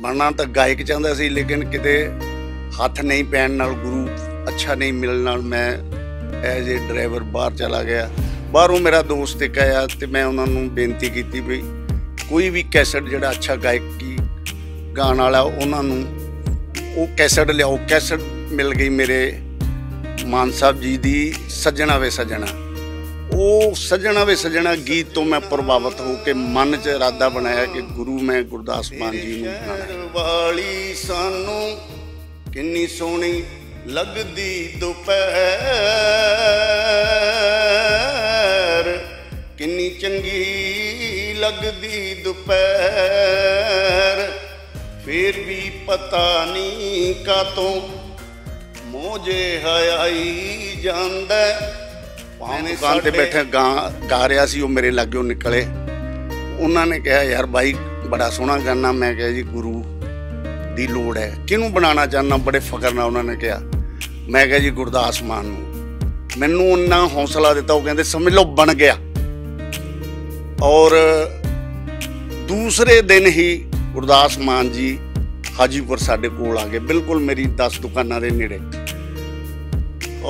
ਬਣਨਾ ਤਾਂ ਗਾਇਕ ਚਾਹੁੰਦਾ ਸੀ ਲੇਕਿਨ ਕਿਤੇ ਹੱਥ ਨਹੀਂ ਪੈਣ ਨਾਲ ਗੁਰੂ ਅੱਛਾ ਨਹੀਂ ਮਿਲਣ ਨਾਲ ਮੈਂ ਐਜ਼ ਅ ਡਰਾਈਵਰ ਬਾਹਰ ਚਲਾ ਗਿਆ ਬਾਹਰੋਂ ਮੇਰਾ ਦੋਸਤ ਇੱਕ ਆਇਆ ਤੇ ਮੈਂ ਉਹਨਾਂ ਨੂੰ ਬੇਨਤੀ ਕੀਤੀ ਵੀ ਕੋਈ ਵੀ ਕੈਸਟ ਜਿਹੜਾ ਅੱਛਾ ਗਾਇਕੀ ਗਾਣ ਵਾਲਾ ਉਹਨਾਂ ਨੂੰ ਉਹ ਕੈਸਟ ਲਿਆਓ ਕੈਸਟ ਮਿਲ ਗਈ ਮੇਰੇ ਮਾਨ ਸਾਹਿਬ ਜੀ ਦੀ ਸੱਜਣਾ ਵੇ ਸੱਜਣਾ ਉਹ ਸੱਜਣਾ ਵੇ ਸੱਜਣਾ ਗੀਤ ਤੋਂ ਮੈਂ ਪ੍ਰਭਾਵਿਤ ਹੋ ਕੇ ਮਨ 'ਚ ਇਰਾਦਾ ਬਣਾਇਆ ਕਿ ਗੁਰੂ ਮੈਂ ਗੁਰਦਾਸ ਮਾਨ ਜੀ ਨੂੰ ਬਣਾਣਾ ਵਾਲੀ ਸਾਨੂੰ ਕਿੰਨੀ ਸੋਹਣੀ ਲੱਗਦੀ ਦੁਪਹਿਰ ਕਿੰਨੀ ਚੰਗੀ ਲੱਗਦੀ ਦੁਪਹਿਰ ਫੇਰ ਵੀ ਪਤਾ ਨਹੀਂ ਕਾਤੋਂ ਮੋਝੇ ਹਯਾਈ ਜਾਂਦਾ ਮੈਂ ਦੁਕਾਨ ਤੇ ਬੈਠਾ ਗਾ ਗਾ ਰਿਹਾ ਸੀ ਉਹ ਮੇਰੇ ਲਾਗਿਓ ਨਿਕਲੇ ਉਹਨਾਂ ਨੇ ਕਿਹਾ ਯਾਰ ਬਾਈ ਬੜਾ ਸੋਹਣਾ ਗਾਣਾ ਮੈਂ ਕਿਹਾ ਜੀ ਗੁਰੂ ਦੀ ਲੋੜ ਹੈ ਕਿਹਨੂੰ ਬਣਾਉਣਾ ਚਾਹਨਾ ਬੜੇ ਫਕਰ ਨਾਲ ਉਹਨਾਂ ਨੇ ਕਿਹਾ ਮੈਂ ਕਿਹਾ ਜੀ ਗੁਰਦਾਸ ਮਾਨ ਨੂੰ ਮੈਨੂੰ ਉਹਨਾਂ ਹੌਸਲਾ ਦਿੱਤਾ ਉਹ ਕਹਿੰਦੇ ਸਮਝ ਲਓ ਬਣ ਗਿਆ ਔਰ ਦੂਸਰੇ ਦਿਨ ਹੀ ਗੁਰਦਾਸ ਮਾਨ ਜੀ ਹਾਜੀਪੁਰ ਸਾਡੇ ਕੋਲ ਆ ਗਏ ਬਿਲਕੁਲ ਮੇਰੀ 10 ਦੁਕਾਨਾਂ ਦੇ ਨੇੜੇ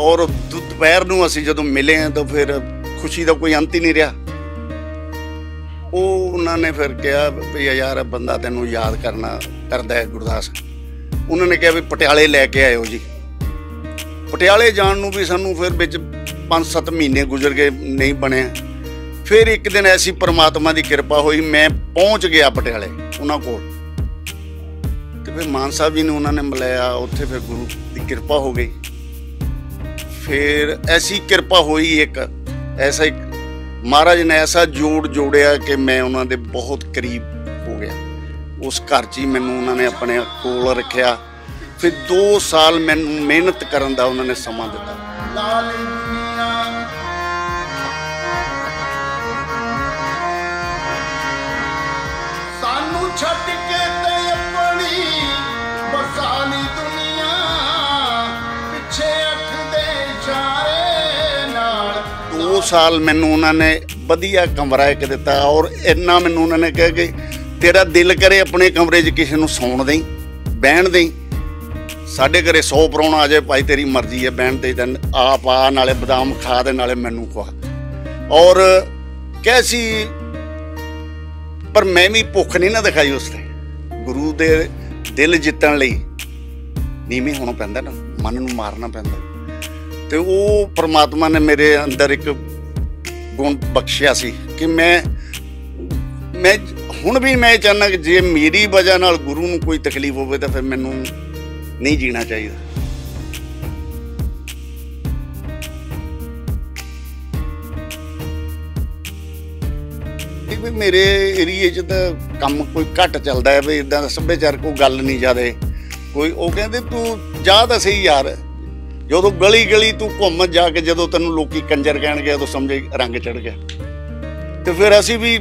ਔਰ ਦੁਪਹਿਰ ਨੂੰ ਅਸੀਂ ਜਦੋਂ ਮਿਲੇ ਤਾਂ ਫਿਰ ਖੁਸ਼ੀ ਦਾ ਕੋਈ ਅੰਤ ਹੀ ਨਹੀਂ ਰਿਹਾ ਉਹ ਉਹਨਾਂ ਨੇ ਫਿਰ ਕਿਹਾ ਵੀ ਯਾਰ ਬੰਦਾ ਤੈਨੂੰ ਯਾਦ ਕਰਨਾ ਕਰਦਾ ਹੈ ਗੁਰਦਾਸ ਉਹਨਾਂ ਨੇ ਕਿਹਾ ਵੀ ਪਟਿਆਲੇ ਲੈ ਕੇ ਆਇਓ ਜੀ ਪਟਿਆਲੇ ਜਾਣ ਨੂੰ ਵੀ ਸਾਨੂੰ ਫਿਰ ਵਿੱਚ 5-7 ਮਹੀਨੇ ਗੁਜ਼ਰ ਗਏ ਨਹੀਂ ਬਣਿਆ ਫਿਰ ਇੱਕ ਦਿਨ ਐਸੀ ਪ੍ਰਮਾਤਮਾ ਦੀ ਕਿਰਪਾ ਹੋਈ ਮੈਂ ਪਹੁੰਚ ਗਿਆ ਪਟਿਆਲੇ ਉਹਨਾਂ ਕੋਲ ਤੇ ਫਿਰ ਮਾਨ ਸਾਹਿਬ ਜੀ ਨੇ ਉਹਨਾਂ ਨੇ ਮਿਲਾਇਆ ਉੱਥੇ ਫਿਰ ਗੁਰੂ ਦੀ ਕਿਰਪਾ ਹੋ ਗਈ ਫਿਰ ਐਸੀ ਕਿਰਪਾ ਹੋਈ ਇੱਕ ਐਸਾ ਇੱਕ ਮਹਾਰਾਜ ਨੇ ਐਸਾ ਜੋੜ ਜੋੜਿਆ ਕਿ ਮੈਂ ਉਹਨਾਂ ਦੇ ਬਹੁਤ ਕਰੀਬ ਹੋ ਗਿਆ ਉਸ ਘਰ 'ਚ ਹੀ ਮੈਨੂੰ ਉਹਨਾਂ ਨੇ ਆਪਣੇ ਕੋਲ ਰੱਖਿਆ ਫਿਰ 2 ਸਾਲ ਮੈਨੂੰ ਮਿਹਨਤ ਕਰਨ ਦਾ ਉਹਨਾਂ ਨੇ ਸਮਾਂ ਦਿੱਤਾ ਲਾਲੀ ਸਾਲ ਮੈਨੂੰ ਉਹਨਾਂ ਨੇ ਵਧੀਆ ਕਮਰਾ ਇੱਕ ਦਿੱਤਾ ਔਰ ਇੰਨਾ ਮੈਨੂੰ ਉਹਨਾਂ ਨੇ ਕਿਹਾ ਕਿ ਤੇਰਾ ਦਿਲ ਕਰੇ ਆਪਣੇ ਕਮਰੇ 'ਚ ਕਿਸੇ ਨੂੰ ਸੌਣ ਦੇਈ ਬਹਿਣ ਦੇਈ ਸਾਡੇ ਘਰੇ 100 ਪਰੌਣਾ ਆ ਜਾਏ ਭਾਈ ਤੇਰੀ ਮਰਜ਼ੀ ਹੈ ਬਹਿਣ ਦੇ ਤਨ ਆਪ ਆ ਨਾਲੇ ਬਦਾਮ ਖਾ ਦੇ ਨਾਲੇ ਮੈਨੂੰ ਖਵਾ ਔਰ ਕੈਸੀ ਪਰ ਮੈਂ ਵੀ ਭੁੱਖ ਨਹੀਂ ਨਾ ਦਿਖਾਈ ਉਸ ਤੇ ਗੁਰੂ ਦੇ ਦਿਲ ਜਿੱਤਣ ਲਈ ਨੀਵੇਂ ਹੋਣਾ ਪੈਂਦਾ ਨਾ ਮਨ ਨੂੰ ਮਾਰਨਾ ਪੈਂਦਾ ਤੇ ਉਹ ਪ੍ਰਮਾਤਮਾ ਨੇ ਮੇਰੇ ਅੰਦਰ ਇੱਕ ਗੁਣ ਬਖਸ਼ਿਆ ਸੀ ਕਿ ਮੈਂ ਮੈਂ ਹੁਣ ਵੀ ਮੈਂ ਚਾਹਨਾ ਕਿ ਜੇ ਮੇਰੀ ਵਜ੍ਹਾ ਨਾਲ ਗੁਰੂ ਨੂੰ ਕੋਈ ਤਕਲੀਫ ਹੋਵੇ ਤਾਂ ਫਿਰ ਮੈਨੂੰ ਨਹੀਂ ਜੀਣਾ ਚਾਹੀਦਾ ਵੀ ਮੇਰੇ ਏਰੀਏ 'ਚ ਤਾਂ ਕੰਮ ਕੋਈ ਘੱਟ ਚੱਲਦਾ ਹੈ ਵੀ ਇਦਾਂ ਦਾ ਸੱਭਿਆਚਾਰ ਕੋਈ ਗੱਲ ਨਹੀਂ ਜਾਦੇ ਕੋਈ ਉਹ ਕਹਿੰਦੇ ਤੂੰ ਜਾ ਤਾਂ ਸਹੀ ਯਾਰ ਜਦੋਂ ਗਲੀ ਗਲੀ ਤੂੰ ਘੁੰਮ ਜਾ ਕੇ ਜਦੋਂ ਤੈਨੂੰ ਲੋਕੀ ਕੰਜਰ ਕਹਿਣਗੇ ਉਦੋਂ ਸਮਝੇ ਰੰਗ ਚੜ ਗਿਆ ਤੇ ਫਿਰ ਅਸੀਂ ਵੀ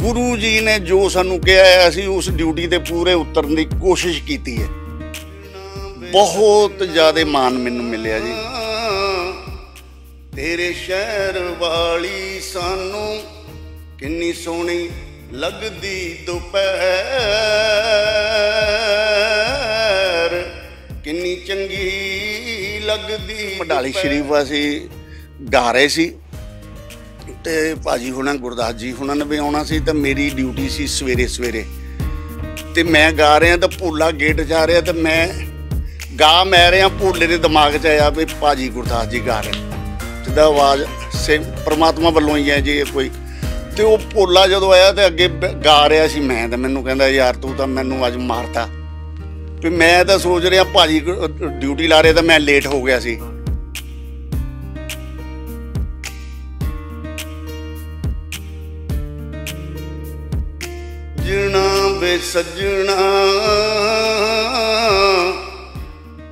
ਗੁਰੂ ਜੀ ਨੇ ਜੋ ਸਾਨੂੰ ਕਿਹਾ ਹੈ ਅਸੀਂ ਉਸ ਡਿਊਟੀ ਤੇ ਪੂਰੇ ਉਤਰਨ ਦੀ ਕੋਸ਼ਿਸ਼ ਕੀਤੀ ਹੈ ਬਹੁਤ ਜ਼ਿਆਦਾ ਮਾਣ ਮੈਨੂੰ ਮਿਲਿਆ ਜੀ ਤੇਰੇ ਸ਼ਹਿਰ ਵਾਲੀ ਸਾਨੂੰ ਕਿੰਨੀ ਸੋਹਣੀ ਲੱਗਦੀ ਦੁਪਹਿਰ ਲੱਗਦੀ ਮਡਾਲੀ ਸ਼ਰੀਫ ਅਸੀਂ ਗਾ ਰਹੇ ਸੀ ਤੇ ਭਾਜੀ ਹੁਣਾਂ ਗੁਰਦਾਸ ਜੀ ਹੁਣਾਂ ਨੇ ਵੀ ਆਉਣਾ ਸੀ ਤਾਂ ਮੇਰੀ ਡਿਊਟੀ ਸੀ ਸਵੇਰੇ ਸਵੇਰੇ ਤੇ ਮੈਂ ਗਾ ਰਿਹਾ ਤਾਂ ਭੂਲਾ ਗੇਟ ਜਾ ਰਿਹਾ ਤੇ ਮੈਂ ਗਾ ਮੈਂ ਰਿਹਾ ਭੂਲੇ ਦੇ ਦਿਮਾਗ 'ਚ ਆਇਆ ਵੀ ਭਾਜੀ ਗੁਰਦਾਸ ਜੀ ਗਾ ਰਹੇ ਜਿੱਦਾਂ ਆਵਾਜ਼ ਸੇ ਪ੍ਰਮਾਤਮਾ ਵੱਲੋਂ ਹੀ ਹੈ ਇਹ ਕੋਈ ਤੇ ਉਹ ਭੋਲਾ ਜਦੋਂ ਆਇਆ ਤੇ ਅੱਗੇ ਗਾ ਰਿਹਾ ਸੀ ਮੈਂ ਤਾਂ ਮੈਨੂੰ ਕਹਿੰਦਾ ਯਾਰ ਤੂੰ ਤਾਂ ਮੈਨੂੰ ਅੱਜ ਮਾਰਤਾ ਵੀ ਮੈਂ ਤਾਂ ਸੋਚ ਰਿਹਾ ਭਾਜੀ ਡਿਊਟੀ ਲਾ ਰਹੇ ਤਾਂ ਮੈਂ ਲੇਟ ਹੋ ਗਿਆ ਸੀ ਜਿਨਾ ਵੇ ਸੱਜਣਾ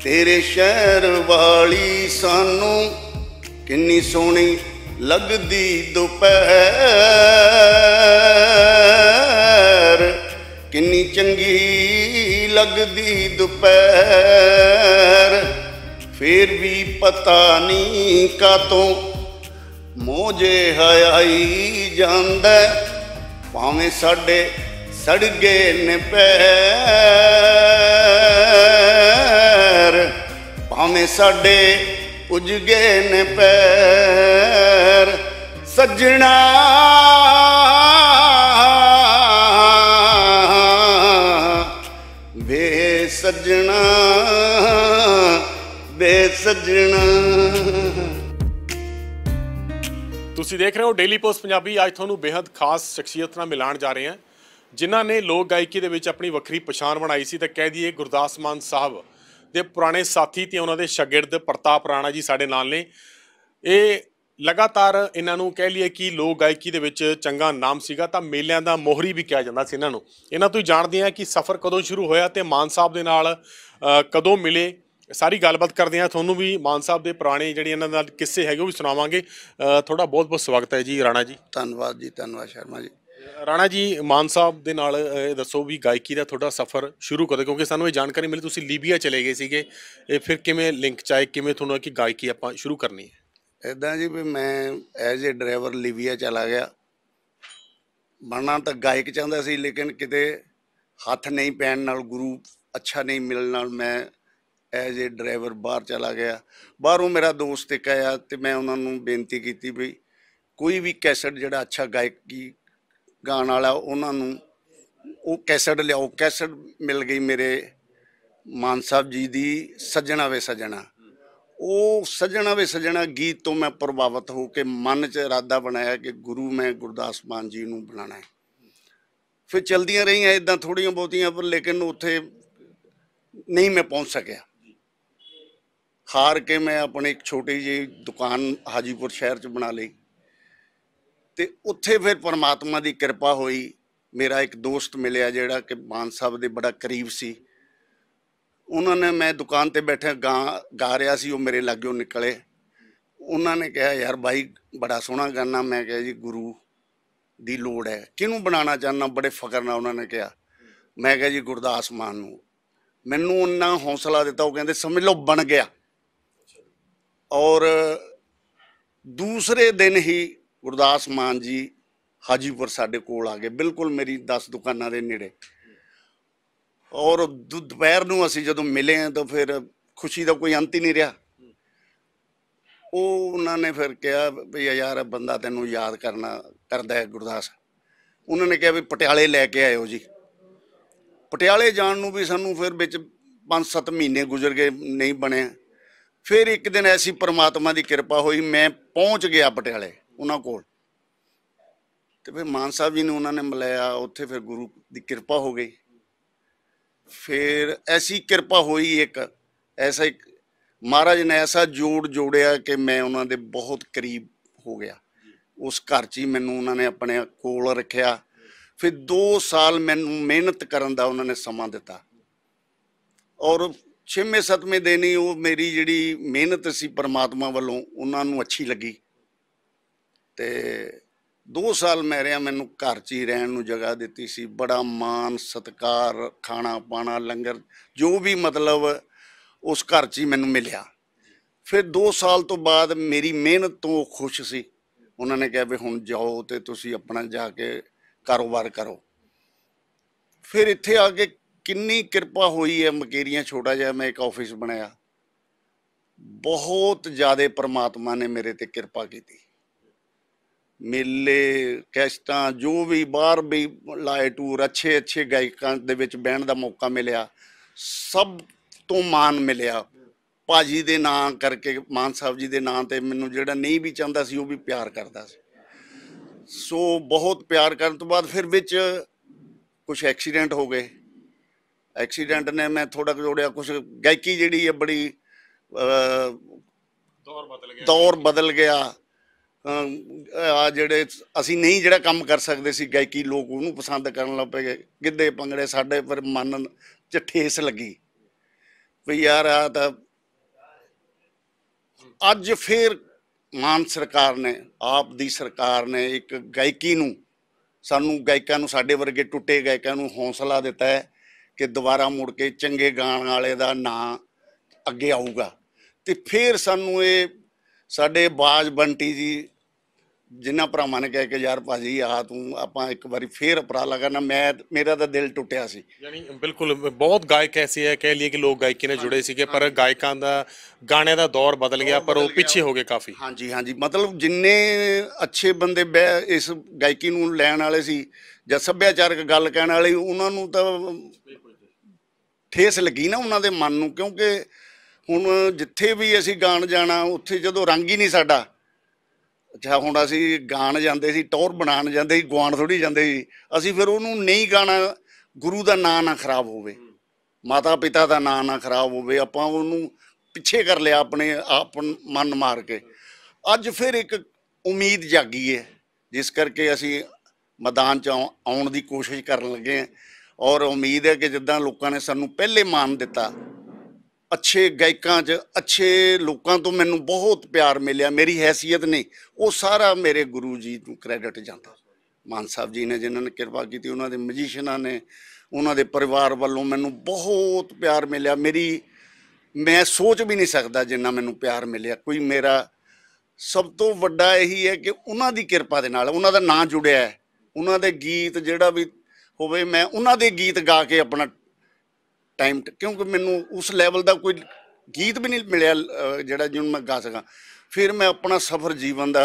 ਤੇਰੇ ਸ਼ਹਿਰ ਵਾਲੀ ਸਾਨੂੰ ਕਿੰਨੀ ਸੋਹਣੀ ਲੱਗਦੀ ਦੁਪਹਿਰ ਕਿੰਨੀ ਚੰਗੀ ਲੱਗਦੀ ਦੁਪਹਿਰ ਫੇਰ ਵੀ ਪਤਾ ਨਹੀਂ ਕਾ ਤੋਂ ਮੋਜੇ ਹਯਾਈ ਜਾਂਦਾ ਭਾਵੇਂ ਸਾਡੇ ਸੜ ਗਏ ਨੇ ਪੈਰ ਭਾਵੇਂ ਸਾਡੇ ਉਜ ਗਏ ਨੇ ਪੈਰ ਸੱਜਣਾ ਸੱਜਣਾ ਤੁਸੀਂ ਦੇਖ ਰਹੇ ਹੋ ਡੇਲੀ ਪੋਸਟ ਪੰਜਾਬੀ ਅੱਜ ਤੁਹਾਨੂੰ ਬੇਹੱਦ ਖਾਸ ਸ਼ਖਸੀਅਤ ਨਾਲ ਮਿਲਾਣ ਜਾ ਰਹੇ ਹਾਂ ਜਿਨ੍ਹਾਂ ਨੇ ਲੋਕ ਗਾਇਕੀ ਦੇ ਵਿੱਚ ਆਪਣੀ ਵੱਖਰੀ ਪਛਾਣ ਬਣਾਈ ਸੀ ਤਾਂ ਕਹਿ ਦਈਏ ਗੁਰਦਾਸ ਮਾਨ ਸਾਹਿਬ ਦੇ ਪੁਰਾਣੇ ਸਾਥੀ ਤੇ ਉਹਨਾਂ ਦੇ ਸ਼ਾਗਿਰਦ ਪ੍ਰਤਾਪ ਰਾਣਾ ਜੀ ਸਾਡੇ ਨਾਲ ਨੇ ਇਹ ਲਗਾਤਾਰ ਇਹਨਾਂ ਨੂੰ ਕਹਿ ਲਈਏ ਕਿ ਲੋਕ ਗਾਇਕੀ ਦੇ ਵਿੱਚ ਚੰਗਾ ਨਾਮ ਸੀਗਾ ਤਾਂ ਮੇਲਿਆਂ ਦਾ ਮੋਹਰੀ ਵੀ ਕਿਹਾ ਜਾਂਦਾ ਸੀ ਇਹਨਾਂ ਨੂੰ ਇਹਨਾਂ ਤੋਂ ਹੀ ਜਾਣਦੇ ਆ ਕਿ ਸਫ਼ਰ ਕਦੋਂ ਸ਼ੁਰੂ ਹੋਇਆ ਤੇ ਮਾਨ ਸਾਹਿਬ ਦੇ ਨਾਲ ਕਦੋਂ ਮਿਲੇ ਸਾਰੀ ਗੱਲਬਾਤ ਕਰਦੇ ਆ ਤੁਹਾਨੂੰ ਵੀ ਮਾਨ ਸਾਹਿਬ ਦੇ ਪੁਰਾਣੇ ਜਿਹੜੇ ਇਹਨਾਂ ਨਾਲ ਕਿੱਸੇ ਹੈਗੇ ਉਹ ਵੀ ਸੁਣਾਵਾਂਗੇ ਤੁਹਾਡਾ ਬਹੁਤ ਬਹੁਤ ਸਵਾਗਤ ਹੈ ਜੀ ਰਾਣਾ ਜੀ ਧੰਨਵਾਦ ਜੀ ਧੰਨਵਾਦ ਸ਼ਰਮਾ ਜੀ ਰਾਣਾ ਜੀ ਮਾਨ ਸਾਹਿਬ ਦੇ ਨਾਲ ਇਹ ਦੱਸੋ ਵੀ ਗਾਇਕੀ ਦਾ ਤੁਹਾਡਾ ਸਫ਼ਰ ਸ਼ੁਰੂ ਕਦੋਂ ਕਿਉਂਕਿ ਸਾਨੂੰ ਇਹ ਜਾਣਕਾਰੀ ਮਿਲੀ ਤੁਸੀਂ ਲੀਬੀਆ ਚਲੇ ਗਏ ਸੀਗੇ ਇਹ ਫਿਰ ਕਿਵੇਂ ਲਿੰਕ ਚਾਏ ਕਿਵੇਂ ਤੁਹਾਨੂੰ ਕਿ ਗਾਇਕੀ ਆਪਾਂ ਸ਼ੁਰੂ ਕਰਨੀ ਹੈ ਇਦਾਂ ਜੀ ਵੀ ਮੈਂ ਐਜ਼ ਅ ਡਰਾਈਵਰ ਲੀਬੀਆ ਚਲਾ ਗਿਆ ਬਣਨਾ ਤਾਂ ਗਾਇਕ ਚਾਹੁੰਦਾ ਸੀ ਲੇਕਿਨ ਕਿਤੇ ਹੱਥ ਨਹੀਂ ਪੈਣ ਨਾਲ ਗੁਰੂ ਅੱਛਾ ਨਹੀਂ ਮਿਲਣ ਨਾਲ ਮੈਂ ਐਜ਼ ਏ ਡਰਾਈਵਰ ਬਾਹਰ ਚਲਾ ਗਿਆ ਬਾਹਰੋਂ ਮੇਰਾ ਦੋਸਤ ਇੱਕ ਆਇਆ ਤੇ ਮੈਂ ਉਹਨਾਂ ਨੂੰ ਬੇਨਤੀ ਕੀਤੀ ਵੀ ਕੋਈ ਵੀ ਕੈਸਟ ਜਿਹੜਾ ਅੱਛਾ ਗਾਇਕੀ ਗਾਣ ਵਾਲਾ ਉਹਨਾਂ ਨੂੰ ਉਹ ਕੈਸਟ ਲਿਆਓ ਕੈਸਟ ਮਿਲ ਗਈ ਮੇਰੇ ਮਾਨ ਸਾਹਿਬ ਜੀ ਦੀ ਸੱਜਣਾ ਵੇ ਸੱਜਣਾ ਉਹ ਸੱਜਣਾ ਵੇ ਸੱਜਣਾ ਗੀਤ ਤੋਂ ਮੈਂ ਪ੍ਰਭਾਵਿਤ ਹੋ ਕੇ ਮਨ 'ਚ ਇਰਾਦਾ ਬਣਾਇਆ ਕਿ ਗੁਰੂ ਮੈਂ ਗੁਰਦਾਸ ਮਾਨ ਜੀ ਨੂੰ ਬਣਾਣਾ ਹੈ ਫਿਰ ਚਲਦੀਆਂ ਰਹੀਆਂ ਇਦਾਂ ਥੋੜੀਆਂ ਬਹੁਤੀਆਂ ਪਰ ਲੇਕਿਨ ਉੱਥੇ ਨਹੀਂ ਮੈਂ ਪਹੁੰਚ ਸਕਿਆ ਹਾਰ ਕੇ ਮੈਂ ਆਪਣੀ ਇੱਕ ਛੋਟੀ ਜਿਹੀ ਦੁਕਾਨ ਹਾਜੀਪੁਰ ਸ਼ਹਿਰ 'ਚ ਬਣਾ ਲਈ ਤੇ ਉੱਥੇ ਫਿਰ ਪਰਮਾਤਮਾ ਦੀ ਕਿਰਪਾ ਹੋਈ ਮੇਰਾ ਇੱਕ ਦੋਸਤ ਮਿਲਿਆ ਜਿਹੜਾ ਕਿ ਮਾਨ ਸਾਹਿਬ ਦੇ ਬੜਾ ਕਰੀਬ ਸੀ ਉਹਨਾਂ ਨੇ ਮੈਂ ਦੁਕਾਨ ਤੇ ਬੈਠਾ ਗਾ ਗਾ ਰਿਹਾ ਸੀ ਉਹ ਮੇਰੇ ਲਾਗਿਓ ਨਿਕਲੇ ਉਹਨਾਂ ਨੇ ਕਿਹਾ ਯਾਰ ਭਾਈ ਬੜਾ ਸੋਹਣਾ ਗਾਣਾ ਮੈਂ ਕਿਹਾ ਜੀ ਗੁਰੂ ਦੀ ਲੋੜ ਹੈ ਕਿਹਨੂੰ ਬਣਾਉਣਾ ਚਾਹਨਾ ਬੜੇ ਫਕਰ ਨਾਲ ਉਹਨਾਂ ਨੇ ਕਿਹਾ ਮੈਂ ਕਿਹਾ ਜੀ ਗੁਰਦਾਸ ਮਾਨ ਨੂੰ ਮੈਨੂੰ ਉਹਨਾਂ ਹੌਸਲਾ ਦਿੱਤਾ ਉਹ ਕਹਿੰਦੇ ਸਮਝ ਲਓ ਬਣ ਗਿਆ ਔਰ ਦੂਸਰੇ ਦਿਨ ਹੀ ਗੁਰਦਾਸ ਮਾਨ ਜੀ ਹਾਜੀਪੁਰ ਸਾਡੇ ਕੋਲ ਆ ਗਏ ਬਿਲਕੁਲ ਮੇਰੀ 10 ਦੁਕਾਨਾਂ ਦੇ ਨੇੜੇ ਔਰ ਦੁਪਹਿਰ ਨੂੰ ਅਸੀਂ ਜਦੋਂ ਮਿਲੇ ਤਾਂ ਫਿਰ ਖੁਸ਼ੀ ਦਾ ਕੋਈ ਅੰਤ ਹੀ ਨਹੀਂ ਰਿਹਾ ਉਹ ਉਹਨਾਂ ਨੇ ਫਿਰ ਕਿਹਾ ਵੀ ਯਾਰ ਬੰਦਾ ਤੈਨੂੰ ਯਾਦ ਕਰਨਾ ਕਰਦਾ ਹੈ ਗੁਰਦਾਸ ਉਹਨਾਂ ਨੇ ਕਿਹਾ ਵੀ ਪਟਿਆਲੇ ਲੈ ਕੇ ਆਇਓ ਜੀ ਪਟਿਆਲੇ ਜਾਣ ਨੂੰ ਵੀ ਸਾਨੂੰ ਫਿਰ ਵਿੱਚ 5-7 ਮਹੀਨੇ ਗੁਜ਼ਰ ਗਏ ਨਹੀਂ ਬਣਿਆ ਫਿਰ ਇੱਕ ਦਿਨ ਐਸੀ ਪ੍ਰਮਾਤਮਾ ਦੀ ਕਿਰਪਾ ਹੋਈ ਮੈਂ ਪਹੁੰਚ ਗਿਆ ਪਟਿਆਲੇ ਉਹਨਾਂ ਕੋਲ ਤੇ ਫਿਰ ਮਾਨ ਸਾਹਿਬ ਜੀ ਨੂੰ ਉਹਨਾਂ ਨੇ ਮਿਲਾਇਆ ਉੱਥੇ ਫਿਰ ਗੁਰੂ ਦੀ ਕਿਰਪਾ ਹੋ ਗਈ ਫਿਰ ਐਸੀ ਕਿਰਪਾ ਹੋਈ ਇੱਕ ਐਸਾ ਇੱਕ ਮਹਾਰਾਜ ਨੇ ਐਸਾ ਜੋੜ ਜੋੜਿਆ ਕਿ ਮੈਂ ਉਹਨਾਂ ਦੇ ਬਹੁਤ ਕਰੀਬ ਹੋ ਗਿਆ ਉਸ ਘਰ 'ਚ ਹੀ ਮੈਨੂੰ ਉਹਨਾਂ ਨੇ ਆਪਣੇ ਕੋਲ ਰੱਖਿਆ ਫਿਰ 2 ਸਾਲ ਮੈਨੂੰ ਮਿਹਨਤ ਕਰਨ ਦਾ ਉਹਨਾਂ ਨੇ ਸਮਾਂ ਦਿੱਤਾ ਔਰ ਛੇਵੇਂ ਸਤਵੇਂ ਦਿਨ ਹੀ ਉਹ ਮੇਰੀ ਜਿਹੜੀ ਮਿਹਨਤ ਸੀ ਪਰਮਾਤਮਾ ਵੱਲੋਂ ਉਹਨਾਂ ਨੂੰ ਅੱਛੀ ਲੱਗੀ ਤੇ 2 ਸਾਲ ਮੈਂ ਰਿਆ ਮੈਨੂੰ ਘਰ 'ਚ ਹੀ ਰਹਿਣ ਨੂੰ ਜਗ੍ਹਾ ਦਿੱਤੀ ਸੀ ਬੜਾ ਮਾਣ ਸਤਕਾਰ ਖਾਣਾ ਪਾਣਾ ਲੰਗਰ ਜੋ ਵੀ ਮਤਲਬ ਉਸ ਘਰ 'ਚ ਹੀ ਮੈਨੂੰ ਮਿਲਿਆ ਫਿਰ 2 ਸਾਲ ਤੋਂ ਬਾਅਦ ਮੇਰੀ ਮਿਹਨਤ ਤੋਂ ਖੁਸ਼ ਸੀ ਉਹਨਾਂ ਨੇ ਕਿਹਾ ਵੀ ਹੁਣ ਜਾਓ ਤੇ ਤੁਸੀਂ ਆਪਣਾ ਜਾ ਕੇ ਕਾਰੋਬਾਰ ਕਰੋ ਫਿਰ ਇੱਥੇ ਆ ਕੇ ਕਿੰਨੀ ਕਿਰਪਾ ਹੋਈ ਹੈ ਮਕੇਰੀਆਂ ਛੋਟਾ ਜਿਹਾ ਮੈਂ ਇੱਕ ਆਫਿਸ ਬਣਾਇਆ ਬਹੁਤ ਜ਼ਿਆਦਾ ਪ੍ਰਮਾਤਮਾ ਨੇ ਮੇਰੇ ਤੇ ਕਿਰਪਾ ਕੀਤੀ ਮੇਲੇ ਕੈਸਟਾਂ ਜੋ ਵੀ ਬਾਹਰ ਵੀ ਲਾਏ ਟੂਰ ਅੱਛੇ ਅੱਛੇ ਗਾਇਕਾਂ ਦੇ ਵਿੱਚ ਬਹਿਣ ਦਾ ਮੌਕਾ ਮਿਲਿਆ ਸਭ ਤੋਂ ਮਾਨ ਮਿਲਿਆ ਭਾਜੀ ਦੇ ਨਾਂ ਕਰਕੇ ਮਾਨ ਸਾਹਿਬ ਜੀ ਦੇ ਨਾਂ ਤੇ ਮੈਨੂੰ ਜਿਹੜਾ ਨਹੀਂ ਵੀ ਚਾਹੁੰਦਾ ਸੀ ਉਹ ਵੀ ਪਿਆਰ ਕਰਦਾ ਸੀ ਸੋ ਬਹੁਤ ਪਿਆਰ ਕਰਨ ਤੋਂ ਬਾਅਦ ਫਿਰ ਵਿੱਚ ਕੁਝ ਐਕਸੀਡੈਂਟ ਹੋ ਗਏ ਐਕਸੀਡੈਂਟ ਨੇ ਮੈਂ ਥੋੜਾ ਜੋੜਿਆ ਕੁਝ ਗਾਇਕੀ ਜਿਹੜੀ ਹੈ ਬੜੀ ਦੌਰ ਬਦਲ ਗਿਆ ਦੌਰ ਬਦਲ ਗਿਆ ਆ ਜਿਹੜੇ ਅਸੀਂ ਨਹੀਂ ਜਿਹੜਾ ਕੰਮ ਕਰ ਸਕਦੇ ਸੀ ਗਾਇਕੀ ਲੋਕ ਉਹਨੂੰ ਪਸੰਦ ਕਰਨ ਲੱਗ ਪਏ ਗਿੱਧੇ ਪੰਗੜੇ ਸਾਡੇ ਪਰ ਮਨ ਚ ਠੇਸ ਲੱਗੀ ਵੀ ਯਾਰ ਆ ਤਾਂ ਅੱਜ ਫੇਰ ਮਾਨ ਸਰਕਾਰ ਨੇ ਆਪ ਦੀ ਸਰਕਾਰ ਨੇ ਇੱਕ ਗਾਇਕੀ ਨੂੰ ਸਾਨੂੰ ਗਾਇਕਾਂ ਨੂੰ ਸਾਡੇ ਵਰਗੇ ਟੁੱਟੇ ਗਾਇਕਾਂ ਨੂੰ ਹੌਸਲਾ ਦਿੱਤਾ ਹੈ ਕਿ ਦੁਬਾਰਾ ਮੁੜ ਕੇ ਚੰਗੇ ਗਾਣ ਵਾਲੇ ਦਾ ਨਾਂ ਅੱਗੇ ਆਊਗਾ ਤੇ ਫਿਰ ਸਾਨੂੰ ਇਹ ਸਾਡੇ ਬਾਜ ਬੰਟੀ ਜੀ ਜਿਨ੍ਹਾਂ ਭਰਾਵਾਂ ਨੇ ਕਹਿ ਕੇ ਯਾਰ ਭਾਜੀ ਆ ਤੂੰ ਆਪਾਂ ਇੱਕ ਵਾਰੀ ਫੇਰ ਲਗਾ ਨਾ ਮੈਂ ਮੇਰਾ ਤਾਂ ਦਿਲ ਟੁੱਟਿਆ ਸੀ ਯਾਨੀ ਬਿਲਕੁਲ ਬਹੁਤ ਗਾਇਕ ਐਸੇ ਹੈ ਕਹਿ ਲਈਏ ਕਿ ਲੋਕ ਗਾਇਕੀ ਨਾਲ ਜੁੜੇ ਸੀਗੇ ਪਰ ਗਾਇਕਾਂ ਦਾ ਗਾਣੇ ਦਾ ਦੌਰ ਬਦਲ ਗਿਆ ਪਰ ਉਹ ਪਿੱਛੇ ਹੋ ਗਏ ਕਾਫੀ ਹਾਂਜੀ ਹਾਂਜੀ ਮਤਲਬ ਜਿੰਨੇ ਅੱਛੇ ਬੰਦੇ ਇਸ ਗਾਇਕੀ ਨੂੰ ਲੈਣ ਵਾਲੇ ਸੀ ਜਾਂ ਸੱਭਿਆਚਾਰਕ ਗੱਲ ਕਹਿਣ ਵਾਲੇ ਉਹਨਾਂ ਨੂੰ ਤਾਂ ਠੇਸ ਲੱਗੀ ਨਾ ਉਹਨਾਂ ਦੇ ਮਨ ਨੂੰ ਕਿਉਂਕਿ ਹੁਣ ਜਿੱਥੇ ਵੀ ਅਸੀਂ ਗਾਣ ਜਾਣਾ ਉੱਥੇ ਜਦੋਂ ਰੰਗ ਹੀ ਨਹੀਂ ਸਾਡਾ ਅੱਛਾ ਹੁਣ ਅਸੀਂ ਗਾਣ ਜਾਂਦੇ ਸੀ ਟੌਰ ਬਣਾਣ ਜਾਂਦੇ ਸੀ ਗਵਾਨ ਥੋੜੀ ਜਾਂਦੇ ਸੀ ਅਸੀਂ ਫਿਰ ਉਹਨੂੰ ਨਹੀਂ ਗਾਣਾ ਗੁਰੂ ਦਾ ਨਾਂ ਨਾ ਖਰਾਬ ਹੋਵੇ ਮਾਤਾ ਪਿਤਾ ਦਾ ਨਾਂ ਨਾ ਖਰਾਬ ਹੋਵੇ ਆਪਾਂ ਉਹਨੂੰ ਪਿੱਛੇ ਕਰ ਲਿਆ ਆਪਣੇ ਆਪ ਮਨ ਮਾਰ ਕੇ ਅੱਜ ਫਿਰ ਇੱਕ ਉਮੀਦ ਜਾਗੀ ਹੈ ਜਿਸ ਕਰਕੇ ਅਸੀਂ ਮੈਦਾਨ 'ਚ ਆਉਣ ਦੀ ਕੋਸ਼ਿਸ਼ ਕਰਨ ਲੱਗੇ ਹਾਂ ਔਰ ਉਮੀਦ ਹੈ ਕਿ ਜਿੱਦਾਂ ਲੋਕਾਂ ਨੇ ਸਾਨੂੰ ਪਹਿਲੇ ਮਾਨ ਦਿੱਤਾ ਅੱਛੇ ਗਾਇਕਾਂ 'ਚ ਅੱਛੇ ਲੋਕਾਂ ਤੋਂ ਮੈਨੂੰ ਬਹੁਤ ਪਿਆਰ ਮਿਲਿਆ ਮੇਰੀ ਹیثیت ਨੇ ਉਹ ਸਾਰਾ ਮੇਰੇ ਗੁਰੂ ਜੀ ਨੂੰ ਕ੍ਰੈਡਿਟ ਜਾਂਦਾ ਮਾਨ ਸਾਹਿਬ ਜੀ ਨੇ ਜਿਨ੍ਹਾਂ ਨੇ ਕਿਰਪਾ ਕੀਤੀ ਉਹਨਾਂ ਦੇ ਮਜੀਸ਼ੀਨਾਂ ਨੇ ਉਹਨਾਂ ਦੇ ਪਰਿਵਾਰ ਵੱਲੋਂ ਮੈਨੂੰ ਬਹੁਤ ਪਿਆਰ ਮਿਲਿਆ ਮੇਰੀ ਮੈਂ ਸੋਚ ਵੀ ਨਹੀਂ ਸਕਦਾ ਜਿੰਨਾ ਮੈਨੂੰ ਪਿਆਰ ਮਿਲਿਆ ਕੋਈ ਮੇਰਾ ਸਭ ਤੋਂ ਵੱਡਾ ਇਹੀ ਹੈ ਕਿ ਉਹਨਾਂ ਦੀ ਕਿਰਪਾ ਦੇ ਨਾਲ ਉਹਨਾਂ ਦਾ ਨਾਂ ਜੁੜਿਆ ਹੈ ਉਹਨਾਂ ਦੇ ਗੀਤ ਜਿਹੜਾ ਵੀ ਹੋਵੇ ਮੈਂ ਉਹਨਾਂ ਦੇ ਗੀਤ ਗਾ ਕੇ ਆਪਣਾ ਟਾਈਮ ਕਿਉਂਕਿ ਮੈਨੂੰ ਉਸ ਲੈਵਲ ਦਾ ਕੋਈ ਗੀਤ ਵੀ ਨਹੀਂ ਮਿਲਿਆ ਜਿਹੜਾ ਜਿਹਨੂੰ ਮੈਂ ਗਾ ਸਕਾਂ ਫਿਰ ਮੈਂ ਆਪਣਾ ਸਫਰ ਜੀਵਨ ਦਾ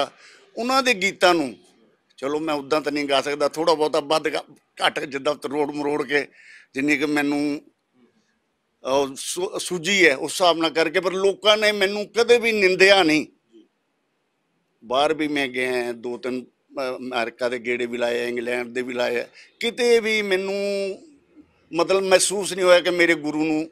ਉਹਨਾਂ ਦੇ ਗੀਤਾਂ ਨੂੰ ਚਲੋ ਮੈਂ ਉਦਾਂ ਤਾਂ ਨਹੀਂ ਗਾ ਸਕਦਾ ਥੋੜਾ ਬਹੁਤਾ ਵੱਧ ਘੱਟ ਜਿੱਦਾਂ ਰੋੜ ਮਰੋੜ ਕੇ ਜਿੰਨੀ ਕਿ ਮੈਨੂੰ ਸੂਜੀ ਹੈ ਉਸ ਹਿਸਾਬ ਨਾਲ ਕਰਕੇ ਪਰ ਲੋਕਾਂ ਨੇ ਮੈਨੂੰ ਕਦੇ ਵੀ ਨਿੰਦਿਆ ਨਹੀਂ ਬਾਹਰ ਵੀ ਮੈਂ ਗਿਆ ਦੋ ਤਿੰਨ ਅਮਰੀਕਾ ਦੇ ਗੇੜੇ ਵੀ ਲਾਏ ਇੰਗਲੈਂਡ ਦੇ ਵੀ ਲਾਏ ਕਿਤੇ ਵੀ ਮੈਨੂੰ ਮਤਲਬ ਮਹਿਸੂਸ ਨਹੀਂ ਹੋਇਆ ਕਿ ਮੇਰੇ ਗੁਰੂ ਨੂੰ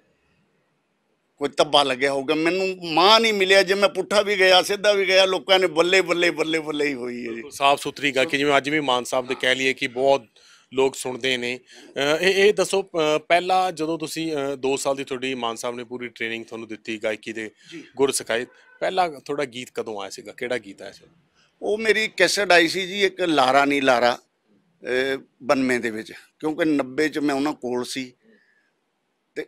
ਕੋਈ ਤੱਬਾ ਲੱਗਿਆ ਹੋਊਗਾ ਮੈਨੂੰ ਮਾਂ ਨਹੀਂ ਮਿਲਿਆ ਜੇ ਮੈਂ ਪੁੱਠਾ ਵੀ ਗਿਆ ਸਿੱਧਾ ਵੀ ਗਿਆ ਲੋਕਾਂ ਨੇ ਬੱਲੇ ਬੱਲੇ ਬੱਲੇ ਬੱਲੇ ਹੀ ਹੋਈ ਹੈ ਸਾਫ ਸੁਥਰੀ ਗੱਲ ਕਿ ਜਿਵੇਂ ਅੱਜ ਵੀ ਮਾਨ ਸਾਹਿਬ ਦੇ ਕਹਿ ਲਈਏ ਕਿ ਬਹੁਤ ਲੋਕ ਸੁਣਦੇ ਨੇ ਇਹ ਇਹ ਦੱਸੋ ਪਹਿਲਾ ਜਦੋਂ ਤੁਸੀਂ 2 ਸਾਲ ਦੀ ਤੁਹਾਡੀ ਮਾਨ ਸਾਹਿਬ ਨੇ ਪੂਰੀ ਟ੍ਰੇਨਿੰਗ ਤੁਹਾਨੂੰ ਦਿੱਤੀ ਗਾਇਕੀ ਦੇ ਗੁਰ ਸਿਖਾਏ ਪਹਿਲਾ ਤੁਹਾਡਾ ਗੀਤ ਕਦੋਂ ਆਇਆ ਸੀਗਾ ਕਿਹੜਾ ਗੀਤ ਆਇਆ ਸੀ ਉਹ ਮੇਰੀ ਕੈਸਟ ਆਈ ਸੀ ਜੀ ਇੱਕ ਲਾਰਾ ਨਹੀਂ ਲਾਰਾ ਬਨਵੇਂ ਦੇ ਵਿੱਚ ਕਿਉਂਕਿ 90 ਚ ਮੈਂ ਉਹਨਾਂ ਕੋਲ ਸੀ ਤੇ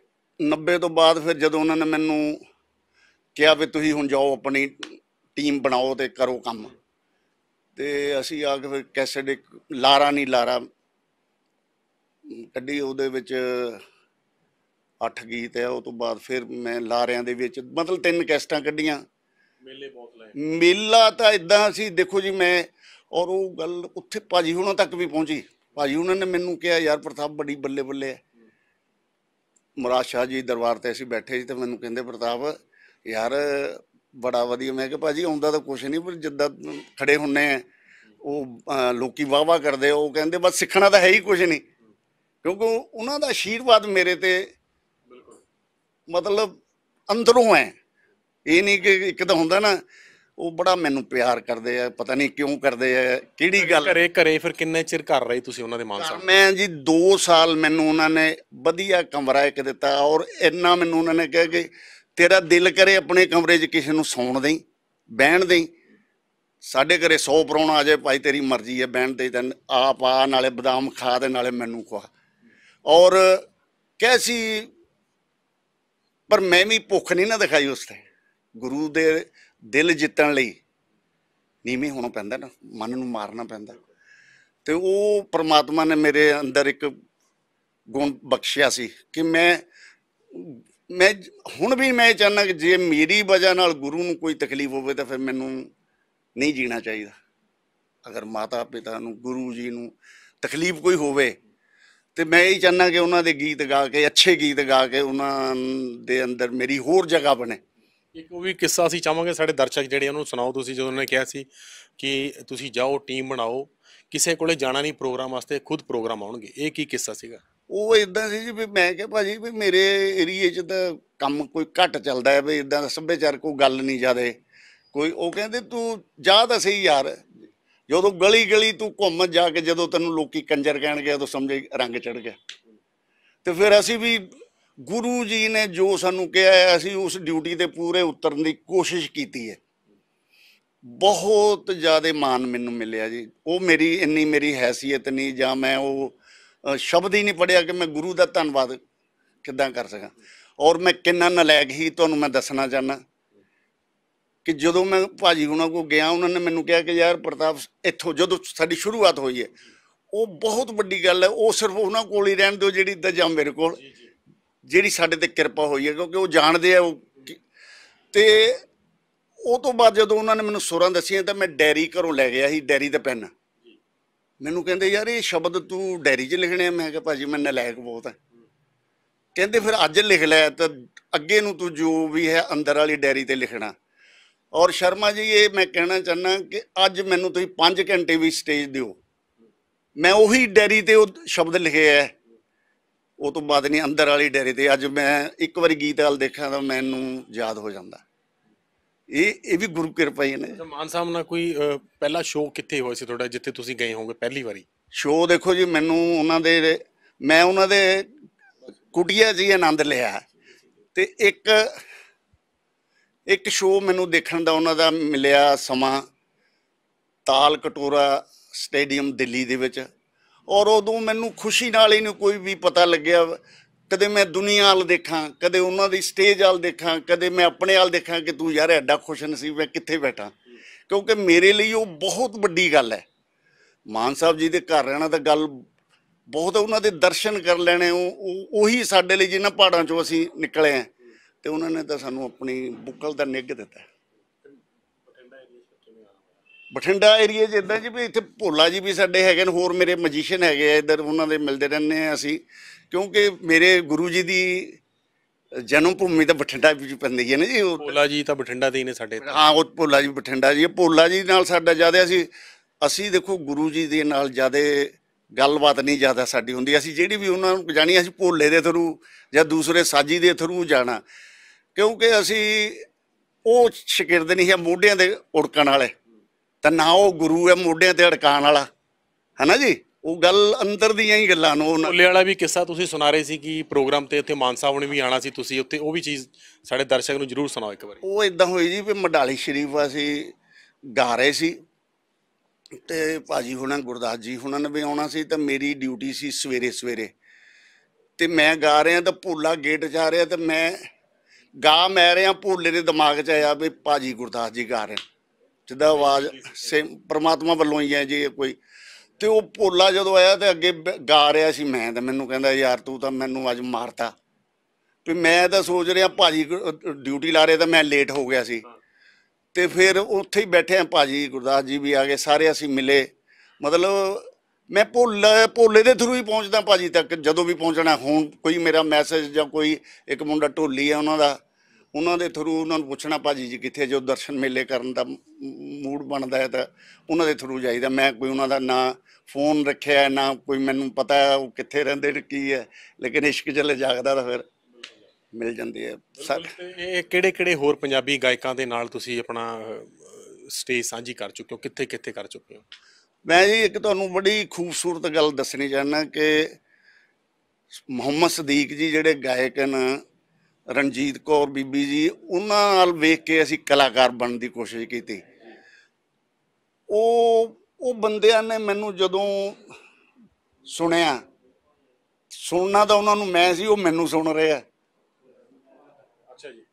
90 ਤੋਂ ਬਾਅਦ ਫਿਰ ਜਦੋਂ ਉਹਨਾਂ ਨੇ ਮੈਨੂੰ ਕਿਹਾ ਵੀ ਤੁਸੀਂ ਹੁਣ ਜਾਓ ਆਪਣੀ ਟੀਮ ਬਣਾਓ ਤੇ ਕਰੋ ਕੰਮ ਤੇ ਅਸੀਂ ਆ ਕੇ ਫਿਰ ਕੈਸਟ ਇੱਕ ਲਾਰਾ ਨਹੀਂ ਲਾਰਾ ਕੱਢੀ ਉਹਦੇ ਵਿੱਚ 8 ਗੀਤ ਹੈ ਉਹ ਤੋਂ ਬਾਅਦ ਫਿਰ ਮੈਂ ਲਾਰਿਆਂ ਦੇ ਵਿੱਚ ਮਤਲਬ ਤਿੰਨ ਕੈਸਟਾਂ ਕੱਢੀਆਂ ਮੇਲੇ ਬਹੁਤ ਲਾਏ ਮੇਲਾ ਤਾਂ ਇਦਾਂ ਸੀ ਦੇਖੋ ਜੀ ਮੈਂ ਔਰ ਉਹ ਗੱਲ ਉੱਥੇ ਭਾਜੀ ਹੁਣਾਂ ਤੱਕ ਵੀ ਪਹੁੰਚੀ ਭਾਜੀ ਉਹਨਾਂ ਨੇ ਮੈਨੂੰ ਕਿਹਾ ਯਾਰ ਪ੍ਰਤਾਪ ਬੜੀ ਬੱਲੇ ਬੱਲੇ ਹੈ ਮਰਾ ਸ਼ਾਹ ਜੀ ਦਰਬਾਰ ਤੇ ਅਸੀਂ ਬੈਠੇ ਸੀ ਤੇ ਮੈਨੂੰ ਕਹਿੰਦੇ ਪ੍ਰਤਾਪ ਯਾਰ ਬੜਾ ਵਧੀਆ ਮੈਂ ਕਿਹਾ ਭਾਜੀ ਆਉਂਦਾ ਤਾਂ ਕੁਛ ਨਹੀਂ ਪਰ ਜਿੱਦਾਂ ਖੜੇ ਹੁੰਨੇ ਆ ਉਹ ਲੋਕੀ ਵਾਵਾ ਕਰਦੇ ਉਹ ਕਹਿੰਦੇ ਬਸ ਸਿੱਖਣਾ ਤਾਂ ਹੈ ਹੀ ਕੁਛ ਨਹੀਂ ਕਿਉਂਕਿ ਉਹਨਾਂ ਦਾ ਆਸ਼ੀਰਵਾਦ ਮੇਰੇ ਤੇ ਮਤਲਬ ਅੰਦਰੋਂ ਹੈ ਇਹ ਨਹੀਂ ਕਿ ਇੱਕ ਤਾਂ ਹੁੰਦਾ ਨਾ ਉਹ ਬੜਾ ਮੈਨੂੰ ਪਿਆਰ ਕਰਦੇ ਆ ਪਤਾ ਨਹੀਂ ਕਿਉਂ ਕਰਦੇ ਆ ਕਿਹੜੀ ਗੱਲ ਘਰੇ ਘਰੇ ਫਿਰ ਕਿੰਨੇ ਚਿਰ ਕਰ ਰਹੇ ਤੁਸੀਂ ਉਹਨਾਂ ਦੇ ਮਾਨ ਸਾਹਿਬ ਮੈਂ ਜੀ 2 ਸਾਲ ਮੈਨੂੰ ਉਹਨਾਂ ਨੇ ਵਧੀਆ ਕਮਰਾ ਇੱਕ ਦਿੱਤਾ ਔਰ ਇੰਨਾ ਮੈਨੂੰ ਉਹਨਾਂ ਨੇ ਕਿਹਾ ਕਿ ਤੇਰਾ ਦਿਲ ਕਰੇ ਆਪਣੇ ਕਮਰੇ 'ਚ ਕਿਸੇ ਨੂੰ ਸੌਣ ਦੇਈ ਬਹਿਣ ਦੇਈ ਸਾਡੇ ਘਰੇ 100 ਪਰੌਣਾ ਆ ਜਾਏ ਭਾਈ ਤੇਰੀ ਮਰਜ਼ੀ ਹੈ ਬਹਿਣ ਦੇ ਤੈਨ ਆਪ ਆ ਨਾਲੇ ਬਦਾਮ ਖਾ ਦੇ ਨਾਲੇ ਮੈਨੂੰ ਖਵਾ ਔਰ ਕੈਸੀ ਪਰ ਮੈਂ ਵੀ ਭੁੱਖ ਨਹੀਂ ਨਾ ਦਿਖਾਈ ਉਸ ਤੇ ਗੁਰੂ ਦੇ ਦਿਲ ਜਿੱਤਣ ਲਈ ਨੀਵੇਂ ਹੋਣਾ ਪੈਂਦਾ ਨਾ ਮਨ ਨੂੰ ਮਾਰਨਾ ਪੈਂਦਾ ਤੇ ਉਹ ਪ੍ਰਮਾਤਮਾ ਨੇ ਮੇਰੇ ਅੰਦਰ ਇੱਕ ਗੁਣ ਬਖਸ਼ਿਆ ਸੀ ਕਿ ਮੈਂ ਮੈਂ ਹੁਣ ਵੀ ਮੈਂ ਚਾਹਨਾ ਕਿ ਜੇ ਮੇਰੀ ਵਜ੍ਹਾ ਨਾਲ ਗੁਰੂ ਨੂੰ ਕੋਈ ਤਕਲੀਫ ਹੋਵੇ ਤਾਂ ਫਿਰ ਮੈਨੂੰ ਨਹੀਂ ਜੀਣਾ ਚਾਹੀਦਾ ਅਗਰ ਮਾਤਾ ਪਿਤਾ ਨੂੰ ਗੁਰੂ ਜੀ ਨੂੰ ਤਕਲੀਫ ਕੋਈ ਹੋਵੇ ਤੇ ਮੈਂ ਇਹ ਚਾਹਨਾ ਕਿ ਉਹਨਾਂ ਦੇ ਗੀਤ ਗਾ ਕੇ ਅੱਛੇ ਗੀਤ ਗਾ ਕੇ ਉਹਨਾਂ ਦੇ ਅੰਦਰ ਮੇਰੀ ਹੋਰ ਜਗ੍ਹਾ ਬਣੇ ਇੱਕ ਉਹ ਵੀ ਕਿੱਸਾ ਅਸੀਂ ਚਾਹਾਂਗੇ ਸਾਡੇ ਦਰਸ਼ਕ ਜਿਹੜੇ ਉਹਨੂੰ ਸੁਣਾਓ ਤੁਸੀਂ ਜਦੋਂ ਉਹਨੇ ਕਿਹਾ ਸੀ ਕਿ ਤੁਸੀਂ ਜਾਓ ਟੀਮ ਬਣਾਓ ਕਿਸੇ ਕੋਲੇ ਜਾਣਾ ਨਹੀਂ ਪ੍ਰੋਗਰਾਮ ਵਾਸਤੇ ਖੁਦ ਪ੍ਰੋਗਰਾਮ ਆਉਣਗੇ ਇਹ ਕੀ ਕਿੱਸਾ ਸੀਗਾ ਉਹ ਇਦਾਂ ਸੀ ਜੀ ਵੀ ਮੈਂ ਕਿਹਾ ਭਾਜੀ ਵੀ ਮੇਰੇ ਏਰੀਏ 'ਚ ਤਾਂ ਕੰਮ ਕੋਈ ਘੱਟ ਚੱਲਦਾ ਹੈ ਵੀ ਇਦਾਂ ਸੱਭਿਆਚਾਰ ਕੋਈ ਗੱਲ ਨਹੀਂ ਜਾਦੇ ਕੋਈ ਉਹ ਕਹਿੰਦੇ ਤੂੰ ਜਾ ਤਾਂ ਸਹੀ ਯਾਰ ਜਦੋਂ ਗਲੀ ਗਲੀ ਤੂੰ ਘੁੰਮ ਜਾ ਕੇ ਜਦੋਂ ਤੈਨੂੰ ਲੋਕੀ ਕੰਜਰ ਕਹਿਣਗੇ ਉਦੋਂ ਸਮਝੇ ਰੰਗ ਚੜ ਗਿਆ ਤੇ ਫਿਰ ਅਸੀਂ ਵੀ ਗੁਰੂ ਜੀ ਨੇ ਜੋ ਸਾਨੂੰ ਕਿਹਾ ਹੈ ਅਸੀਂ ਉਸ ਡਿਊਟੀ ਤੇ ਪੂਰੇ ਉਤਰਨ ਦੀ ਕੋਸ਼ਿਸ਼ ਕੀਤੀ ਹੈ ਬਹੁਤ ਜ਼ਿਆਦਾ ਮਾਣ ਮੈਨੂੰ ਮਿਲਿਆ ਜੀ ਉਹ ਮੇਰੀ ਇੰਨੀ ਮੇਰੀ ਹیثیت ਨਹੀਂ ਜਾਂ ਮੈਂ ਉਹ ਸ਼ਬਦ ਹੀ ਨਹੀਂ ਪੜਿਆ ਕਿ ਮੈਂ ਗੁਰੂ ਦਾ ਧੰਨਵਾਦ ਕਿੱਦਾਂ ਕਰ ਸਕਾਂ ਔਰ ਮੈਂ ਕਿੰਨਾ ਨਲਾਇਕ ਹੀ ਤੁਹਾਨੂੰ ਮੈਂ ਦੱਸਣਾ ਚਾਹਨਾ ਕਿ ਜਦੋਂ ਮੈਂ ਭਾਜੀ ਹੁਣਾਂ ਕੋ ਗਿਆ ਉਹਨਾਂ ਨੇ ਮੈਨੂੰ ਕਿਹਾ ਕਿ ਯਾਰ ਪ੍ਰਤਾਪ ਇੱਥੋਂ ਜਦੋਂ ਸਾਡੀ ਸ਼ੁਰੂਆਤ ਹੋਈ ਹੈ ਉਹ ਬਹੁਤ ਵੱਡੀ ਗੱਲ ਹੈ ਉਹ ਸਿਰਫ ਉਹਨਾਂ ਕੋਲ ਹੀ ਰਹਿਣ ਦਿਓ ਜਿਹੜੀ ਦਜਾ ਮੇਰੇ ਕੋਲ ਜਿਹੜੀ ਸਾਡੇ ਤੇ ਕਿਰਪਾ ਹੋਈ ਹੈ ਕਿਉਂਕਿ ਉਹ ਜਾਣਦੇ ਆ ਉਹ ਤੇ ਉਹ ਤੋਂ ਬਾਅਦ ਜਦੋਂ ਉਹਨਾਂ ਨੇ ਮੈਨੂੰ ਸੁਰਾਂ ਦੱਸੀਆਂ ਤਾਂ ਮੈਂ ਡੈਰੀ ਘਰੋਂ ਲੈ ਗਿਆ ਸੀ ਡੈਰੀ ਦਾ ਪੈਨ ਮੈਨੂੰ ਕਹਿੰਦੇ ਯਾਰ ਇਹ ਸ਼ਬਦ ਤੂੰ ਡੈਰੀ 'ਚ ਲਿਖਣੇ ਮੈਂ ਕਿਹਾ ਭਾਜੀ ਮੈਂ ਨਲਾਇਕ ਬਹੁਤ ਆ ਕਹਿੰਦੇ ਫਿਰ ਅੱਜ ਲਿਖ ਲੈ ਤਾਂ ਅੱਗੇ ਨੂੰ ਤੂੰ ਜੋ ਵੀ ਹੈ ਅੰਦਰ ਵਾਲੀ ਡੈਰੀ ਤੇ ਲਿਖਣਾ ਔਰ ਸ਼ਰਮਾ ਜੀ ਇਹ ਮੈਂ ਕਹਿਣਾ ਚਾਹਨਾ ਕਿ ਅੱਜ ਮੈਨੂੰ ਤੁਸੀਂ 5 ਘੰਟੇ ਵੀ ਸਟੇਜ ਦਿਓ ਮੈਂ ਉਹੀ ਡੈਰੀ ਤੇ ਉਹ ਸ਼ਬਦ ਲਿਖਿਆ ਹੈ ਉਹ ਤੋਂ ਬਾਅਦ ਨਹੀਂ ਅੰਦਰ ਵਾਲੀ ਡੇਰੇ ਤੇ ਅੱਜ ਮੈਂ ਇੱਕ ਵਾਰੀ ਗੀਤ ਵਾਲ ਦੇਖਾਂ ਤਾਂ ਮੈਨੂੰ ਯਾਦ ਹੋ ਜਾਂਦਾ ਇਹ ਇਹ ਵੀ ਗੁਰੂ ਕਿਰਪਾ ਹੀ ਨੇ ਮਾਨ ਸਾਹਿਬ ਨਾਲ ਕੋਈ ਪਹਿਲਾ ਸ਼ੋਅ ਕਿੱਥੇ ਹੋਇਆ ਸੀ ਤੁਹਾਡਾ ਜਿੱਥੇ ਤੁਸੀਂ ਗਏ ਹੋਗੇ ਪਹਿਲੀ ਵਾਰੀ ਸ਼ੋਅ ਦੇਖੋ ਜੀ ਮੈਨੂੰ ਉਹਨਾਂ ਦੇ ਮੈਂ ਉਹਨਾਂ ਦੇ ਕੁਟਿਆ ਜੀ ਆਨੰਦ ਲਿਆ ਤੇ ਇੱਕ ਇੱਕ ਸ਼ੋਅ ਮੈਨੂੰ ਦੇਖਣ ਦਾ ਉਹਨਾਂ ਦਾ ਮਿਲਿਆ ਸਮਾਂ ਤਾਲ ਕਟੋਰਾ ਸਟੇਡੀਅਮ ਦਿੱਲੀ ਦੇ ਵਿੱਚ ਔਰ ਉਦੋਂ ਮੈਨੂੰ ਖੁਸ਼ੀ ਨਾਲ ਇਹਨੂੰ ਕੋਈ ਵੀ ਪਤਾ ਲੱਗਿਆ ਕਦੇ ਮੈਂ ਦੁਨੀਆ ਵਾਲ ਦੇਖਾਂ ਕਦੇ ਉਹਨਾਂ ਦੀ ਸਟੇਜ ਵਾਲ ਦੇਖਾਂ ਕਦੇ ਮੈਂ ਆਪਣੇ ਵਾਲ ਦੇਖਾਂ ਕਿ ਤੂੰ ਯਾਰ ਐਡਾ ਖੁਸ਼ ਨਸੀਬ ਮੈਂ ਕਿੱਥੇ ਬੈਠਾ ਕਿਉਂਕਿ ਮੇਰੇ ਲਈ ਉਹ ਬਹੁਤ ਵੱਡੀ ਗੱਲ ਹੈ ਮਾਨ ਸਾਹਿਬ ਜੀ ਦੇ ਘਰ ਰਹਿਣਾ ਤਾਂ ਗੱਲ ਬਹੁਤ ਉਹਨਾਂ ਦੇ ਦਰਸ਼ਨ ਕਰ ਲੈਣੇ ਉਹ ਉਹੀ ਸਾਡੇ ਲਈ ਜਿੰਨਾ ਪਹਾੜਾਂ ਚੋਂ ਅਸੀਂ ਨਿਕਲੇ ਆ ਤੇ ਉਹਨਾਂ ਨੇ ਤਾਂ ਸਾਨੂੰ ਆਪਣੀ ਬੁੱਕਲ ਦਾ ਨਿੱਘ ਦਿੱਤਾ ਬਠਿੰਡਾ ਏਰੀਆ 'ਚ ਇਦਾਂ ਜੀ ਵੀ ਇੱਥੇ ਭੋਲਾ ਜੀ ਵੀ ਸਾਡੇ ਹੈਗੇ ਨੇ ਹੋਰ ਮੇਰੇ ਮੈਜੀਸ਼ੀਅਨ ਹੈਗੇ ਆ ਇੱਧਰ ਉਹਨਾਂ ਦੇ ਮਿਲਦੇ ਰਹਿੰਦੇ ਆ ਅਸੀਂ ਕਿਉਂਕਿ ਮੇਰੇ ਗੁਰੂ ਜੀ ਦੀ ਜਨਮ ਭੂਮੀ ਤਾਂ ਬਠਿੰਡਾ ਵਿੱਚ ਪੈਂਦੀ ਹੈ ਨਾ ਜੀ ਭੋਲਾ ਜੀ ਤਾਂ ਬਠਿੰਡਾ ਦੇ ਹੀ ਨੇ ਸਾਡੇ ਹਾਂ ਉਹ ਭੋਲਾ ਜੀ ਬਠਿੰਡਾ ਜੀ ਭੋਲਾ ਜੀ ਨਾਲ ਸਾਡਾ ਜਿਆਦਾ ਅਸੀਂ ਅਸੀਂ ਦੇਖੋ ਗੁਰੂ ਜੀ ਦੇ ਨਾਲ ਜਿਆਦਾ ਗੱਲਬਾਤ ਨਹੀਂ ਜਿਆਦਾ ਸਾਡੀ ਹੁੰਦੀ ਅਸੀਂ ਜਿਹੜੀ ਵੀ ਉਹਨਾਂ ਨੂੰ ਜਾਣੀ ਅਸੀਂ ਭੋਲੇ ਦੇ ਥਰੂ ਜਾਂ ਦੂਸਰੇ ਸਾਜੀ ਦੇ ਥਰੂ ਜਾਣਾ ਕਿਉਂਕਿ ਅਸੀਂ ਉਹ ਸ਼ਗਿਰਦ ਨਹੀਂ ਹੈ ਮੋਢਿਆਂ ਦੇ ਉੜਕਣ ਵਾਲੇ ਤਾਂ ਨਾ ਉਹ ਗੁਰੂ ਹੈ ਮੋਢਿਆਂ ਤੇ ਅੜਕਾਣ ਵਾਲਾ ਹੈਨਾ ਜੀ ਉਹ ਗੱਲ ਅੰਦਰ ਦੀਆਂ ਹੀ ਗੱਲਾਂ ਨੂੰ ਉਹਨਾਂ- ਵਾਲਾ ਵੀ ਕਿੱਸਾ ਤੁਸੀਂ ਸੁਣਾ ਰਹੇ ਸੀ ਕਿ ਪ੍ਰੋਗਰਾਮ ਤੇ ਇੱਥੇ ਮਾਨਸਾ ਹੁਣ ਵੀ ਆਣਾ ਸੀ ਤੁਸੀਂ ਉੱਥੇ ਉਹ ਵੀ ਚੀਜ਼ ਸਾਡੇ ਦਰਸ਼ਕ ਨੂੰ ਜਰੂਰ ਸੁਣਾਓ ਇੱਕ ਵਾਰੀ ਉਹ ਇਦਾਂ ਹੋਈ ਜੀ ਵੀ ਮਡਾਲੀ ਸ਼ਰੀਫ ਅਸੀਂ ਗਾ ਰਹੇ ਸੀ ਤੇ ਭਾਜੀ ਹੁਣਾਂ ਗੁਰਦਾਸ ਜੀ ਹੁਣਾਂ ਨੇ ਵੀ ਆਉਣਾ ਸੀ ਤਾਂ ਮੇਰੀ ਡਿਊਟੀ ਸੀ ਸਵੇਰੇ ਸਵੇਰੇ ਤੇ ਮੈਂ ਗਾ ਰਿਹਾ ਤਾਂ ਭੂਲਾ ਗੇਟ 'ਚ ਆ ਰਿਹਾ ਤੇ ਮੈਂ ਗਾ ਮੈਂ ਰਿਹਾ ਭੂਲੇ ਦੇ ਦਿਮਾਗ 'ਚ ਆਇਆ ਵੀ ਭਾਜੀ ਗੁਰਦਾਸ ਜੀ ਗਾ ਰਹੇ ਜਿੱਦਾਂ ਆਵਾਜ਼ ਸੇਮ ਪ੍ਰਮਾਤਮਾ ਵੱਲੋਂ ਹੀ ਹੈ ਜੇ ਕੋਈ ਤੇ ਉਹ ਭੋਲਾ ਜਦੋਂ ਆਇਆ ਤੇ ਅੱਗੇ ਗਾ ਰਿਹਾ ਸੀ ਮੈਂ ਤਾਂ ਮੈਨੂੰ ਕਹਿੰਦਾ ਯਾਰ ਤੂੰ ਤਾਂ ਮੈਨੂੰ ਅੱਜ ਮਾਰਤਾ ਵੀ ਮੈਂ ਤਾਂ ਸੋਚ ਰਿਹਾ ਭਾਜੀ ਡਿਊਟੀ ਲਾ ਰਿਹਾ ਤਾਂ ਮੈਂ ਲੇਟ ਹੋ ਗਿਆ ਸੀ ਤੇ ਫਿਰ ਉੱਥੇ ਹੀ ਬੈਠੇ ਆ ਭਾਜੀ ਗੁਰਦਾਸ ਜੀ ਵੀ ਆ ਗਏ ਸਾਰੇ ਅਸੀਂ ਮਿਲੇ ਮਤਲਬ ਮੈਂ ਭੋਲੇ ਭੋਲੇ ਦੇ ਥਰੂ ਹੀ ਪਹੁੰਚਦਾ ਭਾਜੀ ਤੱਕ ਜਦੋਂ ਵੀ ਪਹੁੰਚਣਾ ਹੁਣ ਕੋਈ ਮੇਰਾ ਮੈਸੇਜ ਜਾਂ ਕੋਈ ਇੱਕ ਮੁੰਡਾ ਢੋਲੀ ਆ ਉਹਨਾਂ ਦਾ ਉਹਨਾਂ ਦੇ ਥਰੂ ਉਹਨਾਂ ਨੂੰ ਪੁੱਛਣਾ ਭਾਜੀ ਜੀ ਕਿੱਥੇ ਜੋ ਦਰਸ਼ਨ ਮੇਲੇ ਕਰਨ ਦਾ ਮੂਡ ਬਣਦਾ ਹੈ ਤਾਂ ਉਹਨਾਂ ਦੇ ਥਰੂ ਜਾਈਦਾ ਮੈਂ ਕੋਈ ਉਹਨਾਂ ਦਾ ਨਾਂ ਫੋਨ ਰੱਖਿਆ ਨਾ ਕੋਈ ਮੈਨੂੰ ਪਤਾ ਹੈ ਉਹ ਕਿੱਥੇ ਰਹਿੰਦੇ ਨੇ ਕੀ ਹੈ ਲੇਕਿਨ ਇਸ਼ਕ ਜਲੇ ਜਾਗਦਾ ਤਾਂ ਫਿਰ ਮਿਲ ਜਾਂਦੀ ਹੈ ਸਰ ਇਹ ਕਿਹੜੇ ਕਿਹੜੇ ਹੋਰ ਪੰਜਾਬੀ ਗਾਇਕਾਂ ਦੇ ਨਾਲ ਤੁਸੀਂ ਆਪਣਾ ਸਟੇਜ ਸਾਂਝੀ ਕਰ ਚੁੱਕੇ ਹੋ ਕਿੱਥੇ ਕਿੱਥੇ ਕਰ ਚੁੱਕੇ ਹੋ ਮੈਂ ਜੀ ਇੱਕ ਤੁਹਾਨੂੰ ਬੜੀ ਖੂਬਸੂਰਤ ਗੱਲ ਦੱਸਣੀ ਚਾਹਨਾ ਕਿ ਮੁਹੰਮਦ ਸਦੀਕ ਜੀ ਜਿਹੜੇ ਗਾਇਕ ਹਨ ਰਣਜੀਤ ਕੌਰ ਬੀਬੀ ਜੀ ਉਹਨਾਂ ਨਾਲ ਵੇਖ ਕੇ ਅਸੀਂ ਕਲਾਕਾਰ ਬਣਨ ਦੀ ਕੋਸ਼ਿਸ਼ ਕੀਤੀ ਉਹ ਉਹ ਬੰਦਿਆਂ ਨੇ ਮੈਨੂੰ ਜਦੋਂ ਸੁਣਿਆ ਸੁਣਨਾ ਤਾਂ ਉਹਨਾਂ ਨੂੰ ਮੈਂ ਸੀ ਉਹ ਮੈਨੂੰ ਸੁਣ ਰਹੇ ਆ ਅੱਛਾ ਜੀ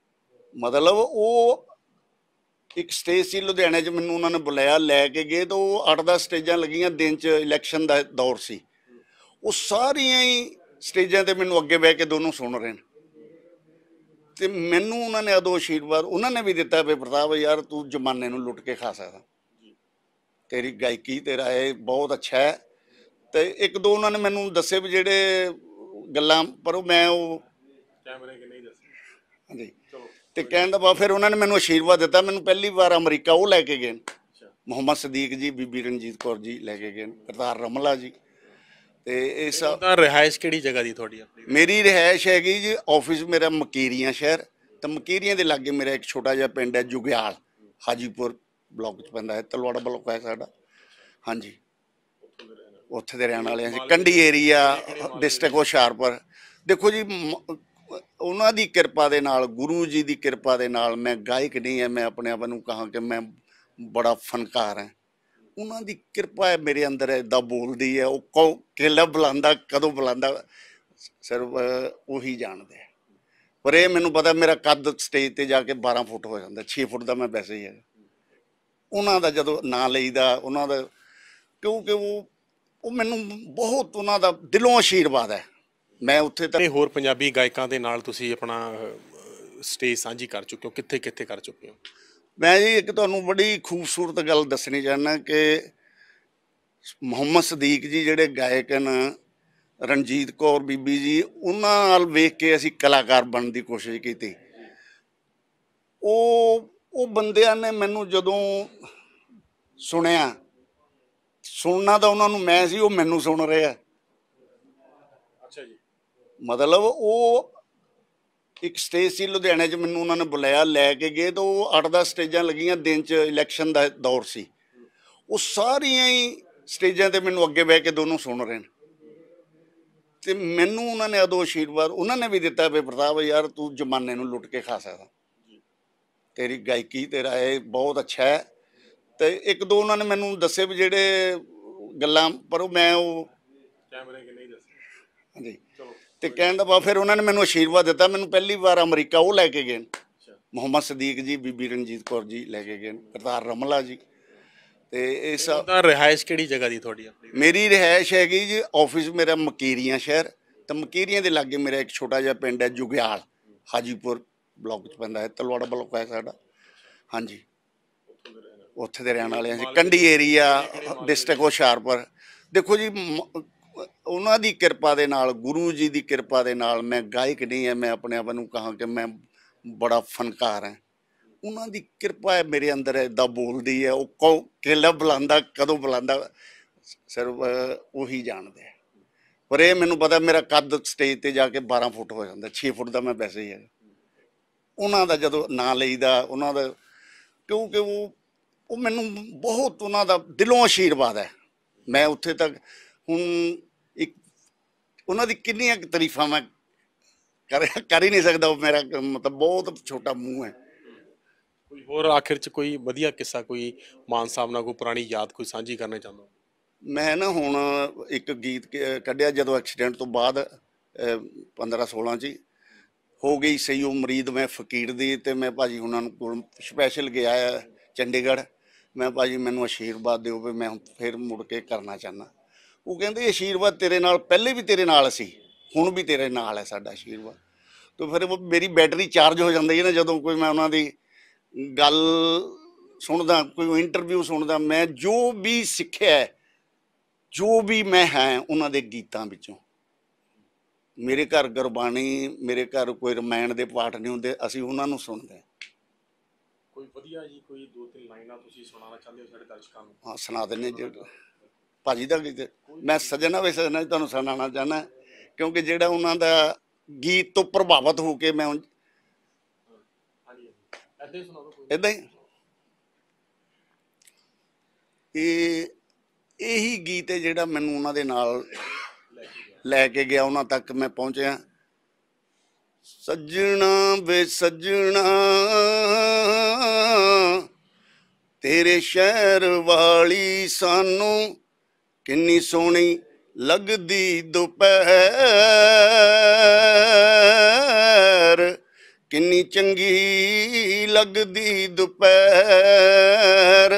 ਮਤਲਬ ਉਹ ਇੱਕ ਸਟੇਜ ਸੀ ਲੁਧਿਆਣੇ 'ਚ ਮੈਨੂੰ ਉਹਨਾਂ ਨੇ ਬੁਲਾਇਆ ਲੈ ਕੇ ਗਏ ਤਾਂ ਉਹ 8-10 ਸਟੇਜਾਂ ਲੱਗੀਆਂ ਦਿਨ 'ਚ ਇਲੈਕਸ਼ਨ ਦਾ ਦੌਰ ਸੀ ਉਹ ਸਾਰੀਆਂ ਹੀ ਸਟੇਜਾਂ ਤੇ ਮੈਨੂੰ ਅੱਗੇ ਬਹਿ ਕੇ ਦੋਨੋਂ ਸੁਣ ਰਹੇ ਨੇ ਤੇ ਮੈਨੂੰ ਉਹਨਾਂ ਨੇ ਅਦੋ ਆਸ਼ੀਰਵਾਦ ਉਹਨਾਂ ਨੇ ਵੀ ਦਿੱਤਾ ਵੀ ਪ੍ਰਤਾਪ ਯਾਰ ਤੂੰ ਜਮਾਨੇ ਨੂੰ ਲੁੱਟ ਕੇ ਖਾ ਸਕਦਾ ਤੇਰੀ ਗਾਇਕੀ ਤੇਰਾ ਇਹ ਬਹੁਤ ਅੱਛਾ ਹੈ ਤੇ ਇੱਕ ਦੋ ਉਹਨਾਂ ਨੇ ਮੈਨੂੰ ਦੱਸੇ ਵੀ ਜਿਹੜੇ ਗੱਲਾਂ ਪਰ ਉਹ ਮੈਂ ਉਹ ਕੈਮਰੇ ਕੇ ਨਹੀਂ ਦੱਸੇ ਹਾਂਜੀ ਤੇ ਕਹਿਣ ਦਾ ਬਾ ਫਿਰ ਉਹਨਾਂ ਨੇ ਮੈਨੂੰ ਆਸ਼ੀਰਵਾਦ ਦਿੱਤਾ ਮੈਨੂੰ ਪਹਿਲੀ ਵਾਰ ਅਮਰੀਕਾ ਉਹ ਲੈ ਕੇ ਗਏ ਮੁਹੰਮਦ ਸਦੀਕ ਜੀ ਬੀਬੀ ਰਣਜੀਤ ਕੌਰ ਜੀ ਲੈ ਕੇ ਗਏ ਕਰਤਾਰ ਰਮਲਾ ਜੀ ਤੇ ਇਸ ਤਾਂ ਰਿਹਾਇਸ਼ ਕਿਹੜੀ ਜਗ੍ਹਾ ਦੀ ਤੁਹਾਡੀ ਆਪਣੀ ਮੇਰੀ ਰਿਹਾਇਸ਼ ਹੈਗੀ ਜੀ ਆਫਿਸ ਮੇਰਾ ਮਕੀਰੀਆਂ ਸ਼ਹਿਰ ਤੇ ਮਕੀਰੀਆਂ ਦੇ ਲਾਗੇ ਮੇਰਾ ਇੱਕ ਛੋਟਾ ਜਿਹਾ ਪਿੰਡ ਹੈ ਜੁਗਿਆਲ ਹਾਜੀਪੁਰ ਬਲਾਕ ਚ ਪੈਂਦਾ ਹੈ ਤਲਵਾੜਾ ਬਲਾਕ ਹੈ ਸਾਡਾ ਹਾਂਜੀ ਉੱਥੇ ਦੇ ਰਹਿਣ ਵਾਲੇ ਹਾਂ ਕੰਡੀ ਏਰੀਆ ਡਿਸਟ੍ਰਿਕਟ ਹੁਸ਼ਿਆਰਪੁਰ ਦੇਖੋ ਜੀ ਉਹਨਾਂ ਦੀ ਕਿਰਪਾ ਦੇ ਨਾਲ ਗੁਰੂ ਜੀ ਦੀ ਕਿਰਪਾ ਦੇ ਨਾਲ ਮੈਂ ਗਾਇਕ ਨਹੀਂ ਐ ਮੈਂ ਆਪਣੇ ਆਪ ਨੂੰ ਕਹਾਂ ਕਿ ਮੈਂ ਬੜਾ ਫਨਕਾਰ ਹਾਂ ਉਹਨਾਂ ਦੀ ਕਿਰਪਾ ਹੈ ਮੇਰੇ ਅੰਦਰ ਇਦਾਂ ਬੋਲਦੀ ਹੈ ਉਹ ਕਿਲਾ ਬੁਲਾਉਂਦਾ ਕਦੋਂ ਬੁਲਾਉਂਦਾ ਸਿਰਫ ਉਹੀ ਜਾਣਦੇ ਆ ਪਰ ਇਹ ਮੈਨੂੰ ਪਤਾ ਮੇਰਾ ਕੱਦ ਸਟੇਜ ਤੇ ਜਾ ਕੇ 12 ਫੁੱਟ ਹੋ ਜਾਂਦਾ 6 ਫੁੱਟ ਦਾ ਮੈਂ ਵੈਸੇ ਹੀ ਹਾਂ ਉਹਨਾਂ ਦਾ ਜਦੋਂ ਨਾਂ ਲਈਦਾ ਉਹਨਾਂ ਦਾ ਕਿਉਂਕਿ ਉਹ ਉਹ ਮੈਨੂੰ ਬਹੁਤ ਉਹਨਾਂ ਦਾ ਦਿਲੋਂ ਅਸ਼ੀਰਵਾਦ ਹੈ ਮੈਂ ਉੱਥੇ ਤੇ ਹੋਰ ਪੰਜਾਬੀ ਗਾਇਕਾਂ ਦੇ ਨਾਲ ਤੁਸੀਂ ਆਪਣਾ ਸਟੇਜ ਸਾਂਝੀ ਕਰ ਚੁੱਕੇ ਹੋ ਕਿੱਥੇ ਕਿੱਥੇ ਕਰ ਚੁੱਕੇ ਹੋ ਮੈਂ ਜੀ ਇੱਕ ਤੁਹਾਨੂੰ ਬੜੀ ਖੂਬਸੂਰਤ ਗੱਲ ਦੱਸਣੀ ਚਾਹਨਾ ਕਿ ਮੁਹੰਮਦ ਸਦੀਕ ਜੀ ਜਿਹੜੇ ਗਾਇਕ ਹਨ ਰਣਜੀਤ ਕੌਰ ਬੀਬੀ ਜੀ ਉਹਨਾਂ ਨਾਲ ਵੇਖ ਕੇ ਅਸੀਂ ਕਲਾਕਾਰ ਬਣਨ ਦੀ ਕੋਸ਼ਿਸ਼ ਕੀਤੀ ਉਹ ਉਹ ਬੰਦਿਆਂ ਨੇ ਮੈਨੂੰ ਜਦੋਂ ਸੁਣਿਆ ਸੁਣਨਾ ਤਾਂ ਉਹਨਾਂ ਨੂੰ ਮੈਂ ਸੀ ਉਹ ਮੈਨੂੰ ਸੁਣ ਰਿਹਾ ਅੱਛਾ ਜੀ ਮਤਲਬ ਉਹ ਇੱਕ ਸਟੇਜ ਸੀ ਲੁਧਿਆਣੇ 'ਚ ਮੈਨੂੰ ਉਹਨਾਂ ਨੇ ਬੁਲਾਇਆ ਲੈ ਕੇ ਗਏ ਤਾਂ ਉਹ 8-10 ਸਟੇਜਾਂ ਲੱਗੀਆਂ ਦਿਨ 'ਚ ਇਲੈਕਸ਼ਨ ਦਾ ਦੌਰ ਸੀ ਉਹ ਸਾਰੀਆਂ ਹੀ ਸਟੇਜਾਂ ਤੇ ਮੈਨੂੰ ਅੱਗੇ ਬਹਿ ਕੇ ਦੋਨੋਂ ਸੁਣ ਰਹੇ ਨੇ ਤੇ ਮੈਨੂੰ ਉਹਨਾਂ ਨੇ ਅਦੋ ਅਸ਼ੀਰਵਾਦ ਉਹਨਾਂ ਨੇ ਵੀ ਦਿੱਤਾ ਵੀ ਪ੍ਰਤਾਪ ਯਾਰ ਤੂੰ ਜਮਾਨੇ ਨੂੰ ਲੁੱਟ ਕੇ ਖਾ ਸਕਦਾ ਤੇਰੀ ਗਾਇਕੀ ਤੇਰਾ ਇਹ ਬਹੁਤ ਅੱਛਾ ਹੈ ਤੇ ਇੱਕ ਦੋ ਉਹਨਾਂ ਨੇ ਮੈਨੂੰ ਦੱਸੇ ਵੀ ਜਿਹੜੇ ਗੱਲਾਂ ਪਰ ਮੈਂ ਉਹ ਕੈਮਰੇ ਕਿ ਨਹੀਂ ਦੱਸੇ ਹਾਂਜੀ ਤੇ ਕਹਿਣ ਦਾ ਬਾ ਫਿਰ ਉਹਨਾਂ ਨੇ ਮੈਨੂੰ ਅਸ਼ੀਰਵਾਦ ਦਿੱਤਾ ਮੈਨੂੰ ਪਹਿਲੀ ਵਾਰ ਅਮਰੀਕਾ ਉਹ ਲੈ ਕੇ ਗਏ ਮੁਹੰਮਦ ਸਦੀਕ ਜੀ ਬੀਬੀ ਰਣਜੀਤ ਕੌਰ ਜੀ ਲੈ ਕੇ ਗਏ ਕਰਤਾਰ ਰਮਲਾ ਜੀ ਤੇ ਇਸ ਦਾ ਤਾਂ ਰਿਹਾਇਸ਼ ਕਿਹੜੀ ਜਗ੍ਹਾ ਦੀ ਤੁਹਾਡੀ ਆਪਣੀ ਮੇਰੀ ਰਿਹਾਇਸ਼ ਹੈਗੀ ਜੀ ਆਫਿਸ ਮੇਰਾ ਮਕੀਰੀਆਂ ਸ਼ਹਿਰ ਤੇ ਮਕੀਰੀਆਂ ਦੇ ਲਾਗੇ ਮੇਰਾ ਇੱਕ ਛੋਟਾ ਜਿਹਾ ਪਿੰਡ ਹੈ ਜੁਗਿਆਲ ਹਾਜੀਪੁਰ ਬਲਾਕ ਚ ਪੈਂਦਾ ਹੈ ਤਲਵਾੜਾ ਬਲਾਕ ਹੈ ਸਾਡਾ ਹਾਂਜੀ ਉੱਥੇ ਦੇ ਰਹਿਣ ਵਾਲੇ ਹਾਂ ਜੀ ਕੰਡੀ ਏਰੀਆ ਡਿਸਟ੍ਰਿਕਟ ਹੋਸ਼ਿਆਰਪੁਰ ਦੇਖੋ ਜੀ ਉਹਨਾਂ ਦੀ ਕਿਰਪਾ ਦੇ ਨਾਲ ਗੁਰੂ ਜੀ ਦੀ ਕਿਰਪਾ ਦੇ ਨਾਲ ਮੈਂ ਗਾਇਕ ਨਹੀਂ ਐ ਮੈਂ ਆਪਣੇ ਆਪ ਨੂੰ ਕਹਾਂ ਕਿ ਮੈਂ ਬੜਾ ਫਨਕਾਰ ਐ ਉਹਨਾਂ ਦੀ ਕਿਰਪਾ ਹੈ ਮੇਰੇ ਅੰਦਰ ਇਦਾਂ ਬੋਲਦੀ ਐ ਉਹ ਕੋ ਕਿਲਾ ਬੁਲਾਉਂਦਾ ਕਦੋਂ ਬੁਲਾਉਂਦਾ ਸਿਰਫ ਉਹੀ ਜਾਣਦੇ ਪਰ ਇਹ ਮੈਨੂੰ ਪਤਾ ਮੇਰਾ ਕੱਦ ਸਟੇਜ ਤੇ ਜਾ ਕੇ 12 ਫੁੱਟ ਹੋ ਜਾਂਦਾ 6 ਫੁੱਟ ਦਾ ਮੈਂ ਵੈਸੇ ਹੀ ਐ ਉਹਨਾਂ ਦਾ ਜਦੋਂ ਨਾਂ ਲਈਦਾ ਉਹਨਾਂ ਦਾ ਕਿਉਂਕਿ ਉਹ ਉਹ ਮੈਨੂੰ ਬਹੁਤ ਉਹਨਾਂ ਦਾ ਦਿਲੋਂ ਆਸ਼ੀਰਵਾਦ ਹੈ ਮੈਂ ਉੱਥੇ ਤੱਕ ਹੁਣ ਉਹਨਾਂ ਦੀ ਕਿੰਨੀਆਂ ਤਾਰੀਫਾਂ ਮੈਂ ਕਰ ਕਰ ਹੀ ਨਹੀਂ ਸਕਦਾ ਉਹ ਮੇਰਾ ਮਤਲਬ ਬਹੁਤ ਛੋਟਾ ਮੂੰਹ ਹੈ ਕੋਈ ਹੋਰ ਆਖਿਰ ਚ ਕੋਈ ਵਧੀਆ ਕਿੱਸਾ ਕੋਈ ਮਾਨ ਸਾਹਿਬ ਨਾਲ ਕੋਈ ਪੁਰਾਣੀ ਯਾਦ ਕੋਈ ਸਾਂਝੀ ਕਰਨਾ ਚਾਹੁੰਦਾ ਮੈਂ ਨਾ ਹੁਣ ਇੱਕ ਗੀਤ ਕੱਢਿਆ ਜਦੋਂ ਐਕਸੀਡੈਂਟ ਤੋਂ ਬਾਅਦ 15 16 ਚ ਹੋ ਗਈ ਸਹੀ ਉਹ ਮਰੀਦ ਮੈਂ ਫਕੀਰ ਦੀ ਤੇ ਮੈਂ ਭਾਜੀ ਉਹਨਾਂ ਨੂੰ ਸਪੈਸ਼ਲ ਗਿਆ ਚੰਡੀਗੜ੍ਹ ਮੈਂ ਭਾਜੀ ਮੈਨੂੰ ਆਸ਼ੀਰਵਾਦ ਦਿਓ ਵੀ ਮੈਂ ਫਿਰ ਮੁੜ ਕੇ ਕਰਨਾ ਚਾਹਨਾ ਉਹ ਕਹਿੰਦੇ ਆਸ਼ੀਰਵਾਦ ਤੇਰੇ ਨਾਲ ਪਹਿਲੇ ਵੀ ਤੇਰੇ ਨਾਲ ਸੀ ਹੁਣ ਵੀ ਤੇਰੇ ਨਾਲ ਹੈ ਸਾਡਾ ਆਸ਼ੀਰਵਾਦ ਤੋਂ ਫਿਰ ਉਹ ਮੇਰੀ ਬੈਟਰੀ ਚਾਰਜ ਹੋ ਜਾਂਦੀ ਹੈ ਨਾ ਜਦੋਂ ਕੋਈ ਮੈਂ ਉਹਨਾਂ ਦੀ ਗੱਲ ਸੁਣਦਾ ਕੋਈ ਇੰਟਰਵਿਊ ਸੁਣਦਾ ਮੈਂ ਜੋ ਵੀ ਸਿੱਖਿਆ ਜੋ ਵੀ ਮੈਂ ਹਾਂ ਉਹਨਾਂ ਦੇ ਗੀਤਾਂ ਵਿੱਚੋਂ ਮੇਰੇ ਘਰ ਗੁਰਬਾਣੀ ਮੇਰੇ ਘਰ ਕੋਈ ਰਮਾਇਣ ਦੇ ਪਾਠ ਨਹੀਂ ਹੁੰਦੇ ਅਸੀਂ ਉਹਨਾਂ ਨੂੰ ਸੁਣਦੇ ਕੋਈ ਵਧੀਆ ਜੀ ਕੋਈ ਦੋ ਤਿੰਨ ਲਾਈਨਾਂ ਤੁਸੀਂ ਸੁਣਾਉਣਾ ਚਾਹੁੰਦੇ ਹੋ ਸਾਡੇ ਦਰਸ਼ਕਾਂ ਨੂੰ ਹਾਂ ਸੁਣਾ ਦਿੰਨੇ ਜੀ ਭਾਜੀ ਦਾ ਗੀਤ ਮੈਂ ਸਜਣਾ ਵੇ ਸਜਣਾ ਤੁਹਾਨੂੰ ਸੁਣਾਉਣਾ ਚਾਹਨਾ ਕਿਉਂਕਿ ਜਿਹੜਾ ਉਹਨਾਂ ਦਾ ਗੀਤ ਤੋਂ ਪ੍ਰਭਾਵਿਤ ਹੋ ਕੇ ਮੈਂ ਇਦਾਂ ਹੀ ਇਹ ਇਹੀ ਗੀਤ ਹੈ ਜਿਹੜਾ ਮੈਨੂੰ ਉਹਨਾਂ ਦੇ ਨਾਲ ਲੈ ਕੇ ਗਿਆ ਉਹਨਾਂ ਤੱਕ ਮੈਂ ਪਹੁੰਚਿਆ ਸੱਜਣਾ ਵੇ ਸੱਜਣਾ ਤੇਰੇ ਸ਼ਹਿਰ ਵਾਲੀ ਸਾਨੂੰ ਕਿੰਨੀ ਸੋਹਣੀ ਲੱਗਦੀ ਦੁਪਹਿਰ ਕਿੰਨੀ ਚੰਗੀ ਲੱਗਦੀ ਦੁਪਹਿਰ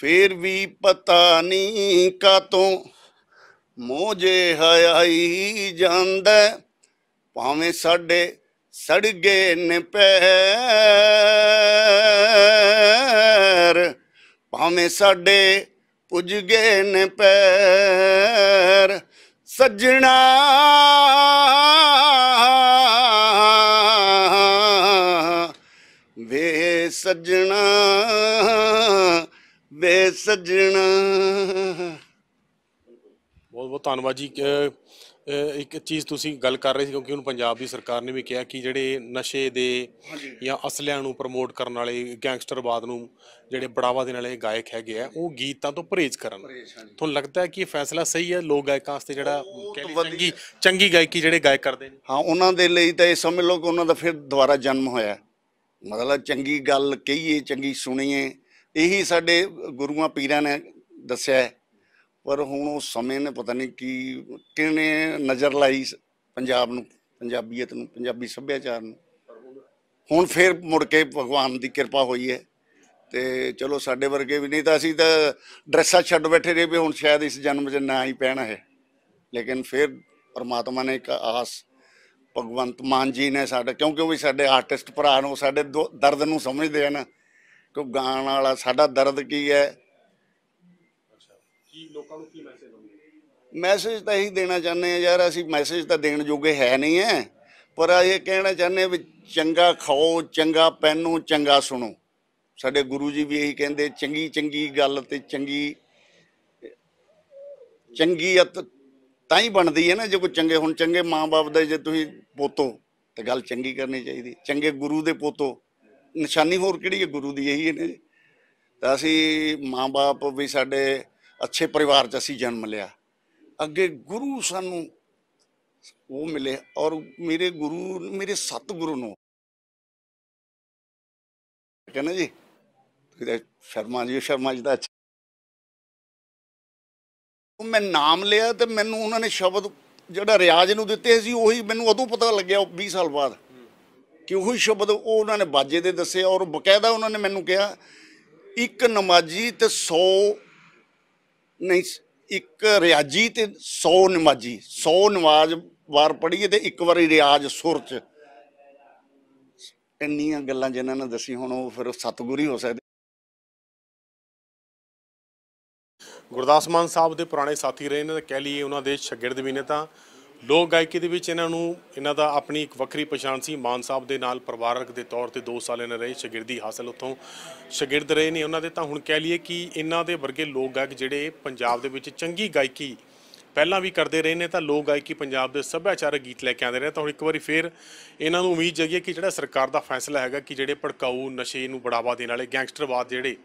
ਫੇਰ ਵੀ ਪਤਾ ਨਹੀਂ ਕਾ ਤੋਂ ਮੋਜੇ ਹਯਾਈ ਜਾਂਦਾ ਭਾਵੇਂ ਸਾਡੇ ਸੜ ਗਏ ਨੇ ਪੈਰ ਭਾਵੇਂ ਸਾਡੇ ਪੁੱਜ ਗਏ ਨੇ ਪੈਰ ਸੱਜਣਾ ਵੇ ਸੱਜਣਾ ਵੇ ਸੱਜਣਾ ਬਹੁਤ ਬਹੁਤ ਧੰਨਵਾਦ ਜੀ ਇੱਕ ਚੀਜ਼ ਤੁਸੀਂ ਗੱਲ ਕਰ ਰਹੇ ਸੀ ਕਿਉਂਕਿ ਹੁਣ ਪੰਜਾਬ ਦੀ ਸਰਕਾਰ ਨੇ ਵੀ ਕਿਹਾ ਕਿ ਜਿਹੜੇ ਨਸ਼ੇ ਦੇ ਜਾਂ ਅਸਲਿਆਂ ਨੂੰ ਪ੍ਰਮੋਟ ਕਰਨ ਵਾਲੇ ਗੈਂਗਸਟਰਵਾਦ ਨੂੰ ਜਿਹੜੇ ਬੜਾਵਾ ਦੇਣ ਵਾਲੇ ਗਾਇਕ ਹੈਗੇ ਆ ਉਹ ਗੀਤਾਂ ਤੋਂ ਪਰਹੇਜ਼ ਕਰਨ ਤੁਹਾਨੂੰ ਲੱਗਦਾ ਹੈ ਕਿ ਇਹ ਫੈਸਲਾ ਸਹੀ ਹੈ ਲੋਕ ਗਾਇਕਾਂ ਵਾਸਤੇ ਜਿਹੜਾ ਚੰਗੀ ਚੰਗੀ ਗਾਇਕੀ ਜਿਹੜੇ ਗਾਇਕ ਕਰਦੇ ਨੇ ਹਾਂ ਉਹਨਾਂ ਦੇ ਲਈ ਤਾਂ ਇਹ ਸਮਝ ਲਓ ਕਿ ਉਹਨਾਂ ਦਾ ਫਿਰ ਦੁਬਾਰਾ ਜਨਮ ਹੋਇਆ ਮਤਲਬ ਚੰਗੀ ਗੱਲ ਕਹੀਏ ਚੰਗੀ ਸੁਣੀਏ ਇਹੀ ਸਾਡੇ ਗੁਰੂਆਂ ਪੀਰਾਂ ਨੇ ਦੱਸਿਆ ਪਰ ਹੁਣ ਉਹ ਸਮੇਂ ਨੇ ਪਤਾ ਨਹੀਂ ਕੀ ਕਿਨੇ ਨਜ਼ਰ ਲਾਈ ਪੰਜਾਬ ਨੂੰ ਪੰਜਾਬੀਅਤ ਨੂੰ ਪੰਜਾਬੀ ਸੱਭਿਆਚਾਰ ਨੂੰ ਹੁਣ ਫੇਰ ਮੁੜ ਕੇ ਭਗਵਾਨ ਦੀ ਕਿਰਪਾ ਹੋਈ ਹੈ ਤੇ ਚਲੋ ਸਾਡੇ ਵਰਗੇ ਵੀ ਨਹੀਂ ਤਾਂ ਅਸੀਂ ਤਾਂ ਡਰੈਸਾ ਛੱਡ ਬੈਠੇ ਰਹੇ ਵੀ ਹੁਣ ਸ਼ਾਇਦ ਇਸ ਜਨਮ 'ਚ ਨਾ ਹੀ ਪੈਣਾ ਹੈ ਲੇਕਿਨ ਫਿਰ ਪਰਮਾਤਮਾ ਨੇ ਇੱਕ ਆਸ ਭਗਵੰਤ ਮਾਨ ਜੀ ਨੇ ਸਾਡੇ ਕਿਉਂਕਿ ਉਹ ਵੀ ਸਾਡੇ ਆਰਟਿਸਟ ਭਰਾ ਨੂੰ ਸਾਡੇ ਦਰਦ ਨੂੰ ਸਮਝਦੇ ਹਨ ਕਿ ਗਾਣ ਵਾਲਾ ਸਾਡਾ ਦਰਦ ਕੀ ਹੈ ਕੀ ਲੋਕਾਂ ਨੂੰ ਕੀ ਮੈਸੇਜ ਹੋਵੇ ਮੈਸੇਜ ਤਾਂ ਇਹੀ ਦੇਣਾ ਚਾਹੁੰਦੇ ਆ ਯਾਰ ਅਸੀਂ ਮੈਸੇਜ ਤਾਂ ਦੇਣ ਜੋਗੇ ਹੈ ਨਹੀਂ ਐ ਪਰ ਇਹ ਕਹਿਣਾ ਚਾਹੁੰਦੇ ਵੀ ਚੰਗਾ ਖਾਓ ਚੰਗਾ ਪਹਿਨੋ ਚੰਗਾ ਸੁਣੋ ਸਾਡੇ ਗੁਰੂ ਜੀ ਵੀ ਇਹੀ ਕਹਿੰਦੇ ਚੰਗੀ ਚੰਗੀ ਗੱਲ ਤੇ ਚੰਗੀ ਚੰਗੀ ਅਤ ਤਾਂ ਹੀ ਬਣਦੀ ਹੈ ਨਾ ਜੇ ਕੋ ਚੰਗੇ ਹੁਣ ਚੰਗੇ ਮਾਪੇ ਦਾ ਜੇ ਤੁਸੀਂ ਪੋਤੋ ਤੇ ਗੱਲ ਚੰਗੀ ਕਰਨੀ ਚਾਹੀਦੀ ਚੰਗੇ ਗੁਰੂ ਦੇ ਪੋਤੋ ਨਿਸ਼ਾਨੀ ਹੋਰ ਕਿਹੜੀ ਹੈ ਗੁਰੂ ਦੀ ਇਹੀ ਹੈ ਨੇ ਤਾਂ ਅਸੀਂ ਮਾਪੇ ਵੀ ਸਾਡੇ ਅੱਛੇ ਪਰਿਵਾਰ 'ਚ ਅਸੀਂ ਜਨਮ ਲਿਆ ਅੱਗੇ ਗੁਰੂ ਸਾਨੂੰ ਉਹ ਮਿਲੇ ਔਰ ਮੇਰੇ ਗੁਰੂ ਮੇਰੇ ਸਤ ਗੁਰੂ ਨੂੰ ਕਹਿੰਦਾ ਜੀ ਸ਼ਰਮਾ ਜੀ ਸ਼ਰਮਾ ਜੀ ਦਾ ਮੈਂ ਨਾਮ ਲਿਆ ਤੇ ਮੈਨੂੰ ਉਹਨਾਂ ਨੇ ਸ਼ਬਦ ਜਿਹੜਾ ਰਿਆਜ਼ ਨੂੰ ਦਿੱਤੇ ਸੀ ਉਹੀ ਮੈਨੂੰ ਉਦੋਂ ਪਤਾ ਲੱਗਿਆ 20 ਸਾਲ ਬਾਅਦ ਕਿ ਉਹੀ ਸ਼ਬਦ ਉਹ ਉਹਨਾਂ ਨੇ ਬਾਜੇ ਦੇ ਦੱਸੇ ਔਰ ਬਕਾਇਦਾ ਉਹਨਾਂ ਨੇ ਮੈਨੂੰ ਕਿਹਾ ਇੱਕ ਨਮਾਜੀ ਤੇ 100 ਨਹੀਂ ਇੱਕ ਰਿਆਜੀ ਤੇ 100 ਨਮਾਜੀ 100 ਨਮਾਜ਼ ਵਾਰ ਪੜੀਏ ਤੇ ਇੱਕ ਵਾਰੀ ਰਿਆਜ਼ ਸੁਰ ਚ ਇੰਨੀਆਂ ਗੱਲਾਂ ਜਿਨ੍ਹਾਂ ਨੇ ਦੱਸੀ ਹੁਣ ਉਹ ਫਿਰ ਸਤਗੁਰੀ ਹੋ ਸਕਦੇ ਗੁਰਦਾਸ ਮਾਨ ਸਾਹਿਬ ਦੇ ਪੁਰਾਣੇ ਸਾਥੀ ਰਹੇ ਨੇ ਕਹਿ ਲਈਏ ਉਹਨਾਂ ਦੇ ਦੇ ਵੀ ਨੇ ਤਾਂ ਲੋਕ ਗਾਇਕੀ ਦੇ ਵਿੱਚ ਇਹਨਾਂ ਨੂੰ ਇਹਨਾਂ ਦਾ ਆਪਣੀ ਇੱਕ ਵੱਖਰੀ ਪਛਾਣ ਸੀ ਮਾਨ ਸਾਹਿਬ ਦੇ ਨਾਲ ਪਰਿਵਾਰਕ ਦੇ ਤੌਰ ਤੇ 2 ਸਾਲ ਇਹਨਾਂ ਰਹੇ ਸ਼ਾਗਿਰਦੀ ਹਾਸਲ ਉਤੋਂ ਸ਼ਾਗਿਰਦ ਰਹੇ ਨੇ ਉਹਨਾਂ ਦੇ ਤਾਂ ਹੁਣ ਕਹਿ ਲਈਏ ਕਿ ਇਹਨਾਂ ਦੇ ਵਰਗੇ ਲੋਕ ਗਾਇਕ ਜਿਹੜੇ ਪੰਜਾਬ ਦੇ ਵਿੱਚ ਚੰਗੀ ਗਾਇਕੀ ਪਹਿਲਾਂ ਵੀ ਕਰਦੇ ਰਹੇ ਨੇ ਤਾਂ ਲੋਕ ਗਾਇਕੀ ਪੰਜਾਬ ਦੇ ਸੱਭਿਆਚਾਰਕ ਗੀਤ ਲੈ ਕੇ ਆਉਂਦੇ ਰਹੇ ਤਾਂ ਹੁਣ ਇੱਕ ਵਾਰੀ ਫੇਰ ਇਹਨਾਂ ਨੂੰ ਉਮੀਦ ਜਗੀ ਕਿ ਜਿਹੜਾ ਸਰਕਾਰ ਦਾ ਫੈਸਲਾ ਹੈਗਾ ਕਿ ਜਿਹੜੇ ਭੜਕਾਊ ਨਸ਼ੇ ਨੂੰ ਬੜਾਵਾ ਦੇਣ ਵਾਲੇ ਗੈਂਗਸਟਰਵਾਦ ਜਿਹੜੇ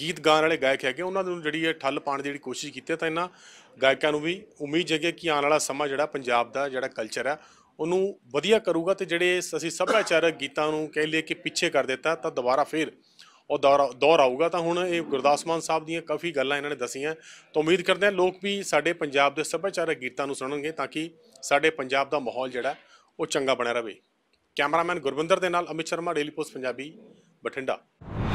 ਗੀਤ ਗਾਣ ਵਾਲੇ ਗਾਇਕ ਹੈਗੇ ਉਹਨਾਂ ਨੂੰ ਜਿਹੜੀ ਇਹ ਠੱਲ ਪਾਣ ਦੀ ਜਿਹੜੀ ਕੋਸ਼ਿਸ਼ ਕੀਤੀ ਤਾਂ ਇਹਨਾਂ ਗਾਇਕਾਂ ਨੂੰ ਵੀ ਉਮੀਦ ਹੈ ਕਿ ਆਉਣ ਵਾਲਾ ਸਮਾਂ ਜਿਹੜਾ ਪੰਜਾਬ ਦਾ ਜਿਹੜਾ ਕਲਚਰ ਹੈ ਉਹਨੂੰ ਵਧੀਆ ਕਰੂਗਾ ਤੇ ਜਿਹੜੇ ਅਸੀਂ ਸੱਭਿਆਚਾਰਕ ਗੀਤਾਂ ਨੂੰ ਕਹਿ ਲਈਏ ਕਿ ਪਿੱਛੇ ਕਰ ਦਿੱਤਾ ਤਾਂ ਦੁਬਾਰਾ ਫੇਰ ਉਹ ਦੌਰ ਆਊਗਾ ਤਾਂ ਹੁਣ ਇਹ ਗੁਰਦਾਸ ਮਾਨ ਸਾਹਿਬ ਦੀਆਂ ਕਾਫੀ ਗੱਲਾਂ ਇਹਨਾਂ ਨੇ ਦਸੀਆਂ ਤਾਂ ਉਮੀਦ ਕਰਦੇ ਹਾਂ ਲੋਕ ਵੀ ਸਾਡੇ ਪੰਜਾਬ ਦੇ ਸੱਭਿਆਚਾਰਕ ਗੀਤਾਂ ਨੂੰ ਸੁਣਨਗੇ ਤਾਂ ਕਿ ਸਾਡੇ ਪੰਜਾਬ ਦਾ ਮਾਹੌਲ ਜਿਹੜਾ ਉਹ ਚੰਗਾ ਬਣਿਆ ਰਹੇ ਕੈਮਰਾਮੈਨ ਗੁਰਵਿੰਦਰ ਦੇ ਨਾਲ ਅਮਿਤ ਸ਼ਰਮਾ ਡੇਲੀ ਪੋਸਟ ਪੰਜਾਬੀ ਬਠਿੰਡਾ